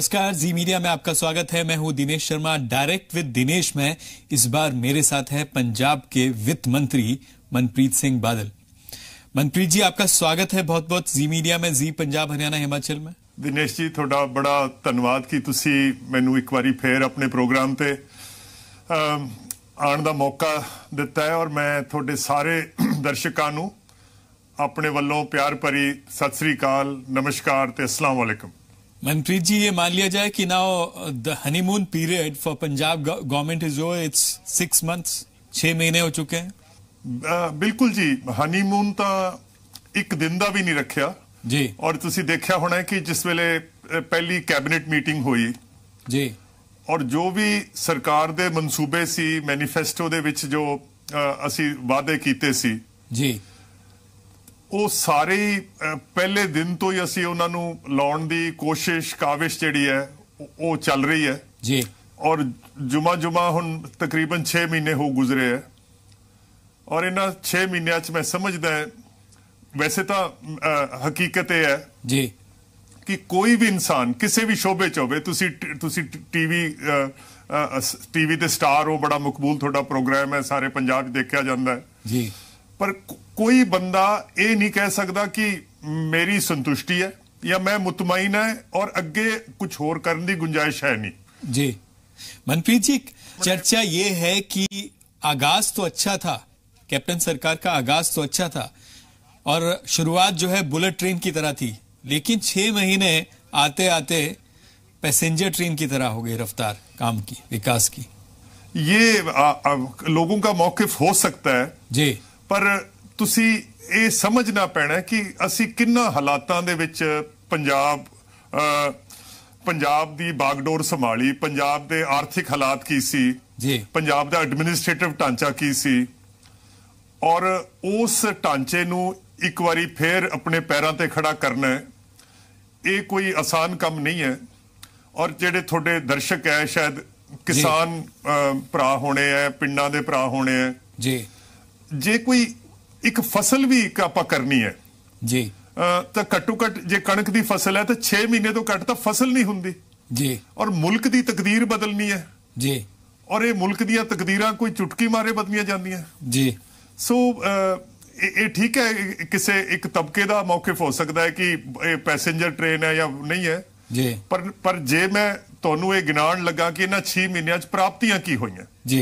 नमस्कार जी मीडिया में आपका स्वागत है मैं हूं दिनेश शर्मा डायरेक्ट विद दिनेश में इस बार मेरे साथ है पंजाब के वित्त मंत्री मनप्रीत सिंह बादल मनप्रीत जी आपका स्वागत है बहुत बहुत जी मीडिया में ਜੀ ਪੰਜਾਬ ਹਰਿਆਣਾ ਹਿਮਾਚਲ ਮੈਂ ਦਿਨੇਸ਼ ਜੀ ਤੁਹਾਡਾ ਬੜਾ ਧੰਨਵਾਦ ਕਿ ਤੁਸੀਂ ਮੈਨੂੰ ਇੱਕ ਵਾਰੀ ਫੇਰ ਆਪਣੇ ਪ੍ਰੋਗਰਾਮ ਤੇ ਆਉਣ ਦਾ ਮੌਕਾ ਦਿੱਤਾ ਹੈ ਔਰ ਮੈਂ ਤੁਹਾਡੇ ਸਾਰੇ ਦਰਸ਼ਕਾਂ ਨੂੰ ਆਪਣੇ ਵੱਲੋਂ ਪਿਆਰ ਭਰੀ ਸਤਿ ਸ੍ਰੀ ਅਕਾਲ ਨਮਸਕਾਰ ਤੇ ਅਸਲਾਮ ਵਾਲੇਕਮ मनप्रीत जी ये मान लिया जाए कि now the honeymoon period for Punjab government is over it's six months छह महीने ਹੋ ਚੁੱਕੇ ਹਨ ਬਿਲਕੁਲ ਜੀ ਹਨੀਮੂਨ ਤਾਂ ਇੱਕ ਦਿਨ ਦਾ ਵੀ ਨਹੀਂ ਰੱਖਿਆ ਜੀ ਔਰ ਤੁਸੀਂ ਦੇਖਿਆ ਹੋਣਾ ਕਿ ਜਿਸ ਵੇਲੇ ਪਹਿਲੀ ਕੈਬਨਿਟ ਮੀਟਿੰਗ ਹੋਈ ਜੀ ਔਰ ਜੋ ਵੀ ਸਰਕਾਰ ਦੇ ਮਨਸੂਬੇ ਸੀ ਮੈਨੀਫੈਸਟੋ ਦੇ ਵਿੱਚ ਜੋ ਅਸੀਂ ਵਾਅਦੇ ਕੀਤੇ ਸੀ ਜੀ ਉਹ ਸਾਰੇ ਪਹਿਲੇ ਦਿਨ ਤੋਂ ਹੀ ਅਸੀਂ ਉਹਨਾਂ ਨੂੰ ਲਾਉਣ ਦੀ ਕੋਸ਼ਿਸ਼ ਕਾਵਿਸ਼ ਜਿਹੜੀ ਹੈ ਉਹ ਚੱਲ ਰਹੀ ਹੈ ਜੀ ਔਰ ਜੁਮਾ ਜੁਮਾ ਹੁਣ ਤਕਰੀਬਨ 6 ਮਹੀਨੇ ਹੋ ਗੁਜ਼ਰੇ ਹੈ ਔਰ ਇਹਨਾਂ 6 ਮਹੀਨਿਆਂ 'ਚ ਮੈਂ ਸਮਝਦਾ ਵੈਸੇ ਤਾਂ ਹਕੀਕਤ ਇਹ ਹੈ ਜੀ ਕਿ ਕੋਈ ਵੀ ਇਨਸਾਨ ਕਿਸੇ ਵੀ ਸ਼ੋਬੇ 'ਚ ਹੋਵੇ ਤੁਸੀਂ ਤੁਸੀਂ ਟੀਵੀ ਟੀਵੀ ਤੇ ਸਟਾਰ ਹੋ ਬੜਾ ਮਕਬੂਲ ਤੁਹਾਡਾ ਪ੍ਰੋਗਰਾਮ ਹੈ ਸਾਰੇ ਪੰਜਾਬ 'ਚ ਦੇਖਿਆ ਜਾਂਦਾ ਹੈ ਜੀ ਪਰ कोई बंदा ये नहीं कह सकता कि मेरी संतुष्टि है या मैं मुतमिन है और अगे कुछ होर करने की गुंजाइश है नहीं जी मनप्रीत जी चर्चा ये है कि आगाज तो अच्छा था कैप्टन सरकार का आगाज तो अच्छा था और शुरुआत जो है बुलेट ट्रेन की तरह थी लेकिन छह महीने आते आते पैसेंजर ट्रेन की तरह हो गई रफ्तार काम की विकास की ये आ, आ, लोगों का मौकफ हो सकता है जी पर ਤੁਸੀਂ ਇਹ ਸਮਝਣਾ ਪੈਣਾ ਕਿ ਅਸੀਂ ਕਿੰਨਾ ਹਾਲਾਤਾਂ ਦੇ ਵਿੱਚ ਪੰਜਾਬ ਪੰਜਾਬ ਦੀ ਬਾਗਡੋਰ ਸੰਭਾਲੀ ਪੰਜਾਬ ਦੇ ਆਰਥਿਕ ਹਾਲਾਤ ਕੀ ਸੀ ਜੀ ਪੰਜਾਬ ਦਾ ਐਡਮਿਨਿਸਟ੍ਰੇਟਿਵ ਢਾਂਚਾ ਕੀ ਸੀ ਔਰ ਉਸ ਢਾਂਚੇ ਨੂੰ ਇੱਕ ਵਾਰੀ ਫੇਰ ਆਪਣੇ ਪੈਰਾਂ ਤੇ ਖੜਾ ਕਰਨਾ ਇਹ ਕੋਈ ਆਸਾਨ ਕੰਮ ਨਹੀਂ ਹੈ ਔਰ ਜਿਹੜੇ ਤੁਹਾਡੇ ਦਰਸ਼ਕ ਹੈ ਸ਼ਾਇਦ ਕਿਸਾਨ ਭਰਾ ਹੋਣੇ ਐ ਪਿੰਡਾਂ ਦੇ ਭਰਾ ਹੋਣੇ ਐ ਜੀ ਜੇ ਕੋਈ ਇੱਕ ਫਸਲ ਵੀ ਇੱਕ ਆਪਾਂ ਕਰਨੀ ਹੈ ਜੀ ਤਾਂ ਘੱਟੋ ਘੱਟ ਜੇ ਕਣਕ ਦੀ ਫਸਲ ਹੈ ਤਾਂ 6 ਮਹੀਨੇ ਤੋਂ ਘੱਟ ਤਾਂ ਫਸਲ ਨਹੀਂ ਹੁੰਦੀ ਜੀ ਔਰ ਮੁਲਕ ਦੀ ਤਕਦੀਰ ਬਦਲਣੀ ਹੈ ਜੀ ਔਰ ਇਹ ਮੁਲਕ ਦੀਆਂ ਤਕਦੀਰਾਂ ਕੋਈ ਚੁਟਕੀ ਮਾਰੇ ਬਦਲੀਆਂ ਜਾਂਦੀਆਂ ਜੀ ਸੋ ਇਹ ਠੀਕ ਹੈ ਕਿਸੇ ਇੱਕ ਤਬਕੇ ਦਾ ਮੌਕਫ ਹੋ ਸਕਦਾ ਹੈ ਕਿ ਇਹ ਪੈਸੇਂਜਰ ਟ੍ਰੇਨ ਹੈ ਜਾਂ ਨਹੀਂ ਹੈ ਜੀ ਪਰ ਪਰ ਜੇ ਮੈਂ ਤੁਹਾਨੂੰ ਇਹ ਗਿਣਾਉਣ ਲੱਗਾ ਕਿ ਇਹਨਾਂ 6 ਮਹੀਨਿਆਂ 'ਚ ਪ੍ਰਾਪਤੀਆਂ ਕੀ ਹੋਈਆਂ ਜੀ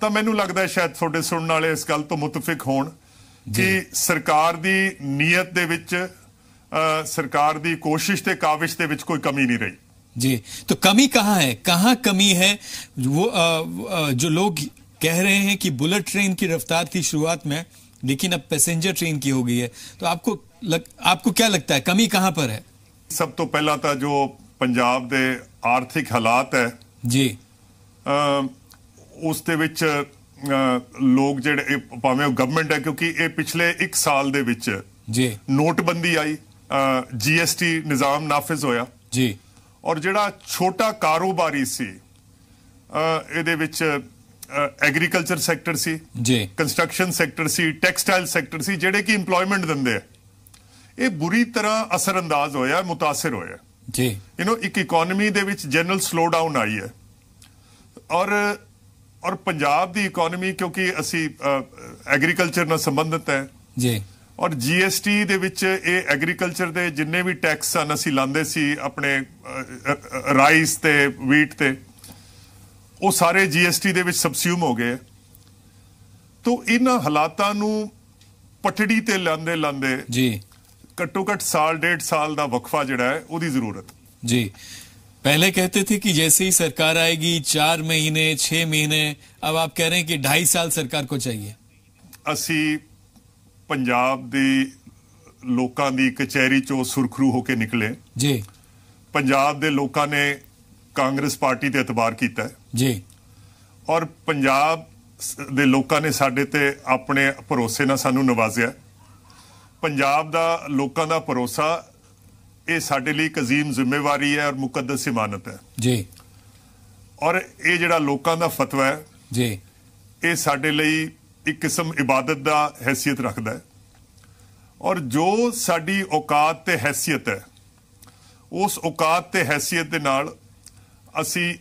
ਤਾਂ ਮੈਨੂੰ ਲੱਗਦਾ ਸ਼ਾਇਦ ਤੁਹਾਡੇ ਸੁਣਨ ਵਾਲੇ ਇਸ ਗੱਲ ਤੋਂ ਮੁਤਫਿਕ ਹੋਣ ਕਿ ਸਰਕਾਰ ਦੀ ਨੀਅਤ ਦੇ ਵਿੱਚ ਸਰਕਾਰ ਦੀ ਕੋਸ਼ਿਸ਼ ਤੇ ਕਾਵਿਸ਼ ਦੇ ਵਿੱਚ ਕੋਈ ਕਮੀ ਨਹੀਂ ਰਹੀ जी तो कमी कहाँ है कहाँ कमी है वो आ, आ, जो लोग कह रहे हैं कि बुलेट ट्रेन की रफ्तार थी शुरुआत में लेकिन अब पैसेंजर ट्रेन की हो गई है तो आपको लग, आपको क्या लगता है कमी कहाँ पर है सब तो पहला था जो पंजाब के आर्थिक हालात है जी आ, ਉਸ ਦੇ ਵਿੱਚ ਲੋਕ ਜਿਹੜੇ ਭਾਵੇਂ ਉਹ ਗਵਰਨਮੈਂਟ ਹੈ ਕਿਉਂਕਿ ਇਹ ਪਿਛਲੇ 1 ਸਾਲ ਦੇ ਵਿੱਚ ਜੀ ਨੋਟਬੰਦੀ ਆਈ ਜੀਐਸਟੀ ਨਿਜ਼ਾਮ ਨਾਫਿਜ਼ ਹੋਇਆ ਜੀ ਔਰ ਜਿਹੜਾ ਛੋਟਾ ਕਾਰੋਬਾਰੀ ਸੀ ਇਹਦੇ ਵਿੱਚ ਐਗਰੀਕਲਚਰ ਸੈਕਟਰ ਸੀ ਜੀ ਕੰਸਟਰਕਸ਼ਨ ਸੈਕਟਰ ਸੀ ਟੈਕਸਟਾਈਲ ਸੈਕਟਰ ਸੀ ਜਿਹੜੇ ਕਿ EMPLOYMENT ਦਿੰਦੇ ਆ ਇਹ ਬੁਰੀ ਤਰ੍ਹਾਂ ਅੰਦਾਜ਼ ਹੋਇਆ متاثر ਹੋਇਆ ਜੀ ਯੂ نو ਇੱਕ ਇਕਨੋਮੀ ਦੇ ਵਿੱਚ ਜਨਰਲ ਸਲੋ ਡਾਊਨ ਆਈ ਹੈ ਔਰ ਔਰ ਪੰਜਾਬ ਦੀ ਇਕਨੋਮੀ ਕਿਉਂਕਿ ਅਸੀਂ ਐਗਰੀਕਲਚਰ ਨਾਲ ਸੰਬੰਧਿਤ ਹੈ ਜੀ ਔਰ ਜੀਐਸਟੀ ਦੇ ਵਿੱਚ ਇਹ ਐਗਰੀਕਲਚਰ ਦੇ ਜਿੰਨੇ ਵੀ ਟੈਕਸ ਹਨ ਅਸੀਂ ਲਾਂਦੇ ਸੀ ਆਪਣੇ ਰਾਈਸ ਤੇ ਵੀਟ ਤੇ ਉਹ ਸਾਰੇ ਜੀਐਸਟੀ ਦੇ ਵਿੱਚ ਸਬਸਿਊਮ ਹੋ ਗਏ ਤੋਂ ਇਹਨਾਂ ਹਾਲਾਤਾਂ ਨੂੰ ਪਟੜੀ ਤੇ ਲਾਂਦੇ ਲਾਂਦੇ ਜੀ ਘੱਟੋ ਘੱਟ ਸਾਲ ਡੇਢ ਸਾਲ ਦਾ ਵਕਫਾ ਜਿਹੜਾ ਹੈ ਉਹਦੀ ਜ਼ਰੂਰਤ ਜੀ पहले कहते थे कि जैसे ही सरकार आएगी चार महीने छह महीने अब आप कह रहे हैं कि ढाई साल सरकार को चाहिए ਅਸੀਂ ਪੰਜਾਬ ਦੀ ਲੋਕਾਂ ਦੀ ਕਚਹਿਰੀ ਚੋਂ ਸੁਰਖਰੂ ਹੋ ਕੇ ਨਿਕਲੇ ਜੀ ਪੰਜਾਬ ਦੇ ਲੋਕਾਂ ਨੇ ਕਾਂਗਰਸ ਪਾਰਟੀ ਤੇ ਇਤਬਾਰ ਕੀਤਾ ਜੀ ਔਰ ਪੰਜਾਬ ਦੇ ਲੋਕਾਂ ਨੇ ਸਾਡੇ ਤੇ ਆਪਣੇ ਭਰੋਸੇ ਨਾਲ ਸਾਨੂੰ ਨਵਾਜ਼ਿਆ ਪੰਜਾਬ ਦਾ ਲੋਕਾਂ ਦਾ ਭਰੋਸਾ ਇਹ ਸਾਡੇ ਲਈ ਇੱਕ عظیم ਜ਼ਿੰਮੇਵਾਰੀ ਹੈ ਔਰ ਮੁਕੱਦਸ ਇਮਾਨਤ ਹੈ ਜੀ ਔਰ ਇਹ ਜਿਹੜਾ ਲੋਕਾਂ ਦਾ ਫਤਵਾ ਹੈ ਜੀ ਇਹ ਸਾਡੇ ਲਈ ਇੱਕ ਕਿਸਮ ਇਬਾਦਤ ਦਾ ਹیثیت ਰੱਖਦਾ ਹੈ ਔਰ ਜੋ ਸਾਡੀ ਔਕਾਤ ਤੇ ਹیثیت ਹੈ ਉਸ ਔਕਾਤ ਤੇ ਹیثیت ਦੇ ਨਾਲ ਅਸੀਂ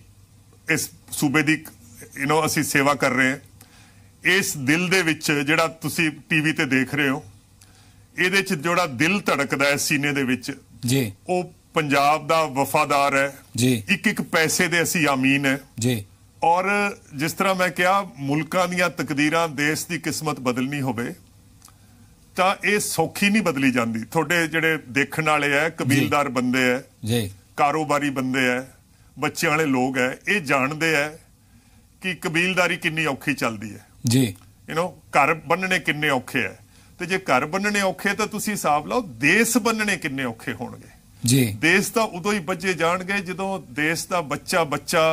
ਇਸ ਸੂਬੇ ਦੀ ਯੂ نو ਅਸੀਂ ਸੇਵਾ ਕਰ ਰਹੇ ਹਾਂ ਇਸ ਦਿਲ ਦੇ ਵਿੱਚ ਜਿਹੜਾ ਤੁਸੀਂ ਟੀਵੀ ਤੇ ਦੇਖ ਰਹੇ ਹੋ ਇਹਦੇ ਵਿੱਚ ਜਿਹੜਾ ਦਿਲ ਧੜਕਦਾ ਹੈ ਸੀਨੇ ਦੇ ਵਿੱਚ ਜੀ ਉਹ ਪੰਜਾਬ ਦਾ ਵਫਾਦਾਰ ਹੈ ਜੀ ਇੱਕ ਇੱਕ ਪੈਸੇ ਦੇ ਅਸੀਂ ਆਮੀਨ ਹੈ ਜੀ ਔਰ ਜਿਸ ਤਰ੍ਹਾਂ ਮੈਂ ਕਿਹਾ ਮੁਲਕਾਂ ਦੀਆਂ ਤਕਦੀਰਾਂ ਦੇਸ਼ ਦੀ ਕਿਸਮਤ ਬਦਲਣੀ ਹੋਵੇ ਤਾਂ ਇਹ ਸੌਖੀ ਨਹੀਂ ਬਦਲੀ ਜਾਂਦੀ ਤੁਹਾਡੇ ਜਿਹੜੇ ਦੇਖਣ ਵਾਲੇ ਐ ਕਬੀਲਦਾਰ ਬੰਦੇ ਐ ਜੀ ਕਾਰੋਬਾਰੀ ਬੰਦੇ ਐ ਬੱਚਿਆਂ ਵਾਲੇ ਲੋਕ ਐ ਇਹ ਜਾਣਦੇ ਐ ਕਿ ਕਬੀਲਦਾਰੀ ਕਿੰਨੀ ਔਖੀ ਚੱਲਦੀ ਐ ਜੀ ਯੂ نو ਘਰ ਬੰਨਣੇ ਕਿੰਨੇ ਔਖੇ ਐ ਤੇ ਜੇ ਘਰ ਬੰਨਣੇ ਔਖੇ ਤਾਂ ਤੁਸੀਂ ਹਿਸਾਬ ਲਾਓ ਦੇਸ਼ ਬੰਨਣੇ ਕਿੰਨੇ ਔਖੇ ਹੋਣਗੇ ਜੀ ਦੇਸ਼ ਤਾਂ ਉਦੋਂ ਹੀ ਬੱਜੇ ਜਾਣਗੇ ਜਦੋਂ ਦੇਸ਼ ਦਾ ਬੱਚਾ ਬੱਚਾ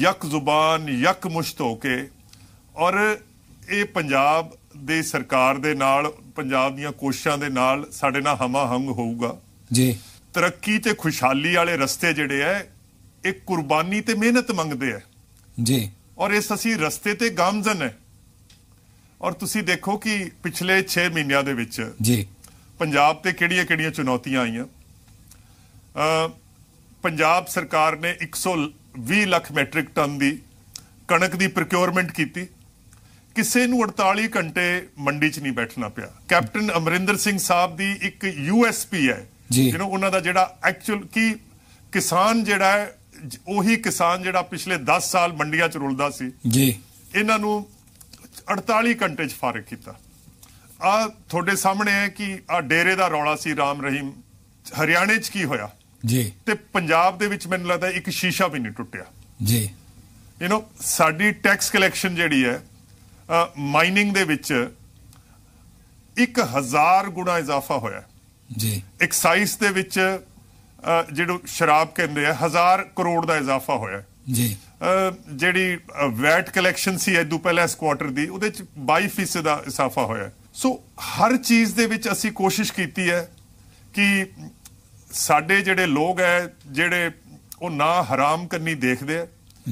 ਯਕ ਜ਼ੁਬਾਨ ਯਕ ਮੁਸ਼ਤ ਹੋ ਕੇ ਔਰ ਇਹ ਪੰਜਾਬ ਦੇ ਸਰਕਾਰ ਦੇ ਨਾਲ ਪੰਜਾਬ ਦੀਆਂ ਕੋਸ਼ਿਸ਼ਾਂ ਦੇ ਨਾਲ ਸਾਡੇ ਨਾਲ ਹਮਾ ਹੰਗ ਹੋਊਗਾ ਜੀ ਤਰੱਕੀ ਤੇ ਖੁਸ਼ਹਾਲੀ ਵਾਲੇ ਰਸਤੇ ਜਿਹੜੇ ਐ ਇਹ ਕੁਰਬਾਨੀ ਤੇ ਮਿਹਨਤ ਮੰਗਦੇ ਐ ਜੀ ਔਰ ਇਸ ਅਸੀਂ ਰਸਤੇ ਤੇ ਗਾਮਜ਼ਨ ਐ ਔਰ ਤੁਸੀਂ ਦੇਖੋ ਕਿ ਪਿਛਲੇ 6 ਮਹੀਨਿਆਂ ਦੇ ਵਿੱਚ ਜੀ ਪੰਜਾਬ ਤੇ ਕਿਹੜੀਆਂ-ਕਿਹੜੀਆਂ ਚੁਣੌਤੀਆਂ ਆਈਆਂ ਅ ਪੰਜਾਬ ਸਰਕਾਰ ਨੇ 120 ਲੱਖ ਮੈਟ੍ਰਿਕ ਟਨ ਦੀ ਕਣਕ ਦੀ ਪ੍ਰੋਕਿਉਰਮੈਂਟ ਕੀਤੀ ਕਿਸੇ ਨੂੰ 48 ਘੰਟੇ ਮੰਡੀ 'ਚ ਨਹੀਂ ਬੈਠਣਾ ਪਿਆ ਕੈਪਟਨ ਅਮਰਿੰਦਰ ਸਿੰਘ ਸਾਹਿਬ ਦੀ ਇੱਕ ਯੂਐਸਪੀ ਹੈ ਜਿਹਨੂੰ ਉਹਨਾਂ ਦਾ ਜਿਹੜਾ ਐਕਚੁਅਲ ਕੀ ਕਿਸਾਨ ਜਿਹੜਾ ਹੈ ਉਹੀ ਕਿਸਾਨ ਜਿਹੜਾ ਪਿਛਲੇ 10 ਸਾਲ ਮੰਡੀਆਂ 'ਚ ਰੁਲਦਾ ਸੀ ਜੀ ਇਹਨਾਂ ਨੂੰ 48 ਘੰਟੇ 'ਚ ਫਰਕ ਕੀਤਾ ਆ ਤੁਹਾਡੇ ਸਾਹਮਣੇ ਹੈ ਕਿ ਆ ਡੇਰੇ ਦਾ ਰੌਲਾ ਸੀ ਰਾਮ ਰਹੀਮ ਹਰਿਆਣੇ 'ਚ ਕੀ ਹੋਇਆ ਜੀ ਤੇ ਪੰਜਾਬ ਦੇ ਵਿੱਚ ਮੈਨੂੰ ਲੱਗਦਾ ਇੱਕ ਸ਼ੀਸ਼ਾ ਵੀ ਨਹੀਂ ਟੁੱਟਿਆ ਜੀ ਯੂ نو ਸਾਡੀ ਟੈਕਸ ਕਲੈਕਸ਼ਨ ਜਿਹੜੀ ਹੈ ਮਾਈਨਿੰਗ ਦੇ ਵਿੱਚ 1000 ਗੁਣਾ ਇਜ਼ਾਫਾ ਹੋਇਆ ਜੀ ਐਕਸਾਈਜ਼ ਦੇ ਵਿੱਚ ਜਿਹੜੋ ਸ਼ਰਾਬ ਕਹਿੰਦੇ ਆ 1000 ਕਰੋੜ ਦਾ ਇਜ਼ਾਫਾ ਹੋਇਆ ਜੀ ਜਿਹੜੀ ਵੈਟ ਕਲੈਕਸ਼ਨ ਸੀ ਇਹ ਪਹਿਲਾਂ ਇਸ ਕੁਆਟਰ ਦੀ ਉਹਦੇ ਚ 22% ਦਾ ਇਸਾਫਾ ਹੋਇਆ ਸੋ ਹਰ ਚੀਜ਼ ਦੇ ਵਿੱਚ ਅਸੀਂ ਕੋਸ਼ਿਸ਼ ਕੀਤੀ ਹੈ ਕਿ ਸਾਡੇ ਜਿਹੜੇ ਲੋਕ ਹੈ ਜਿਹੜੇ ਉਹ ਨਾ ਹਰਾਮ ਕਰਨੀ ਦੇਖਦੇ ਆ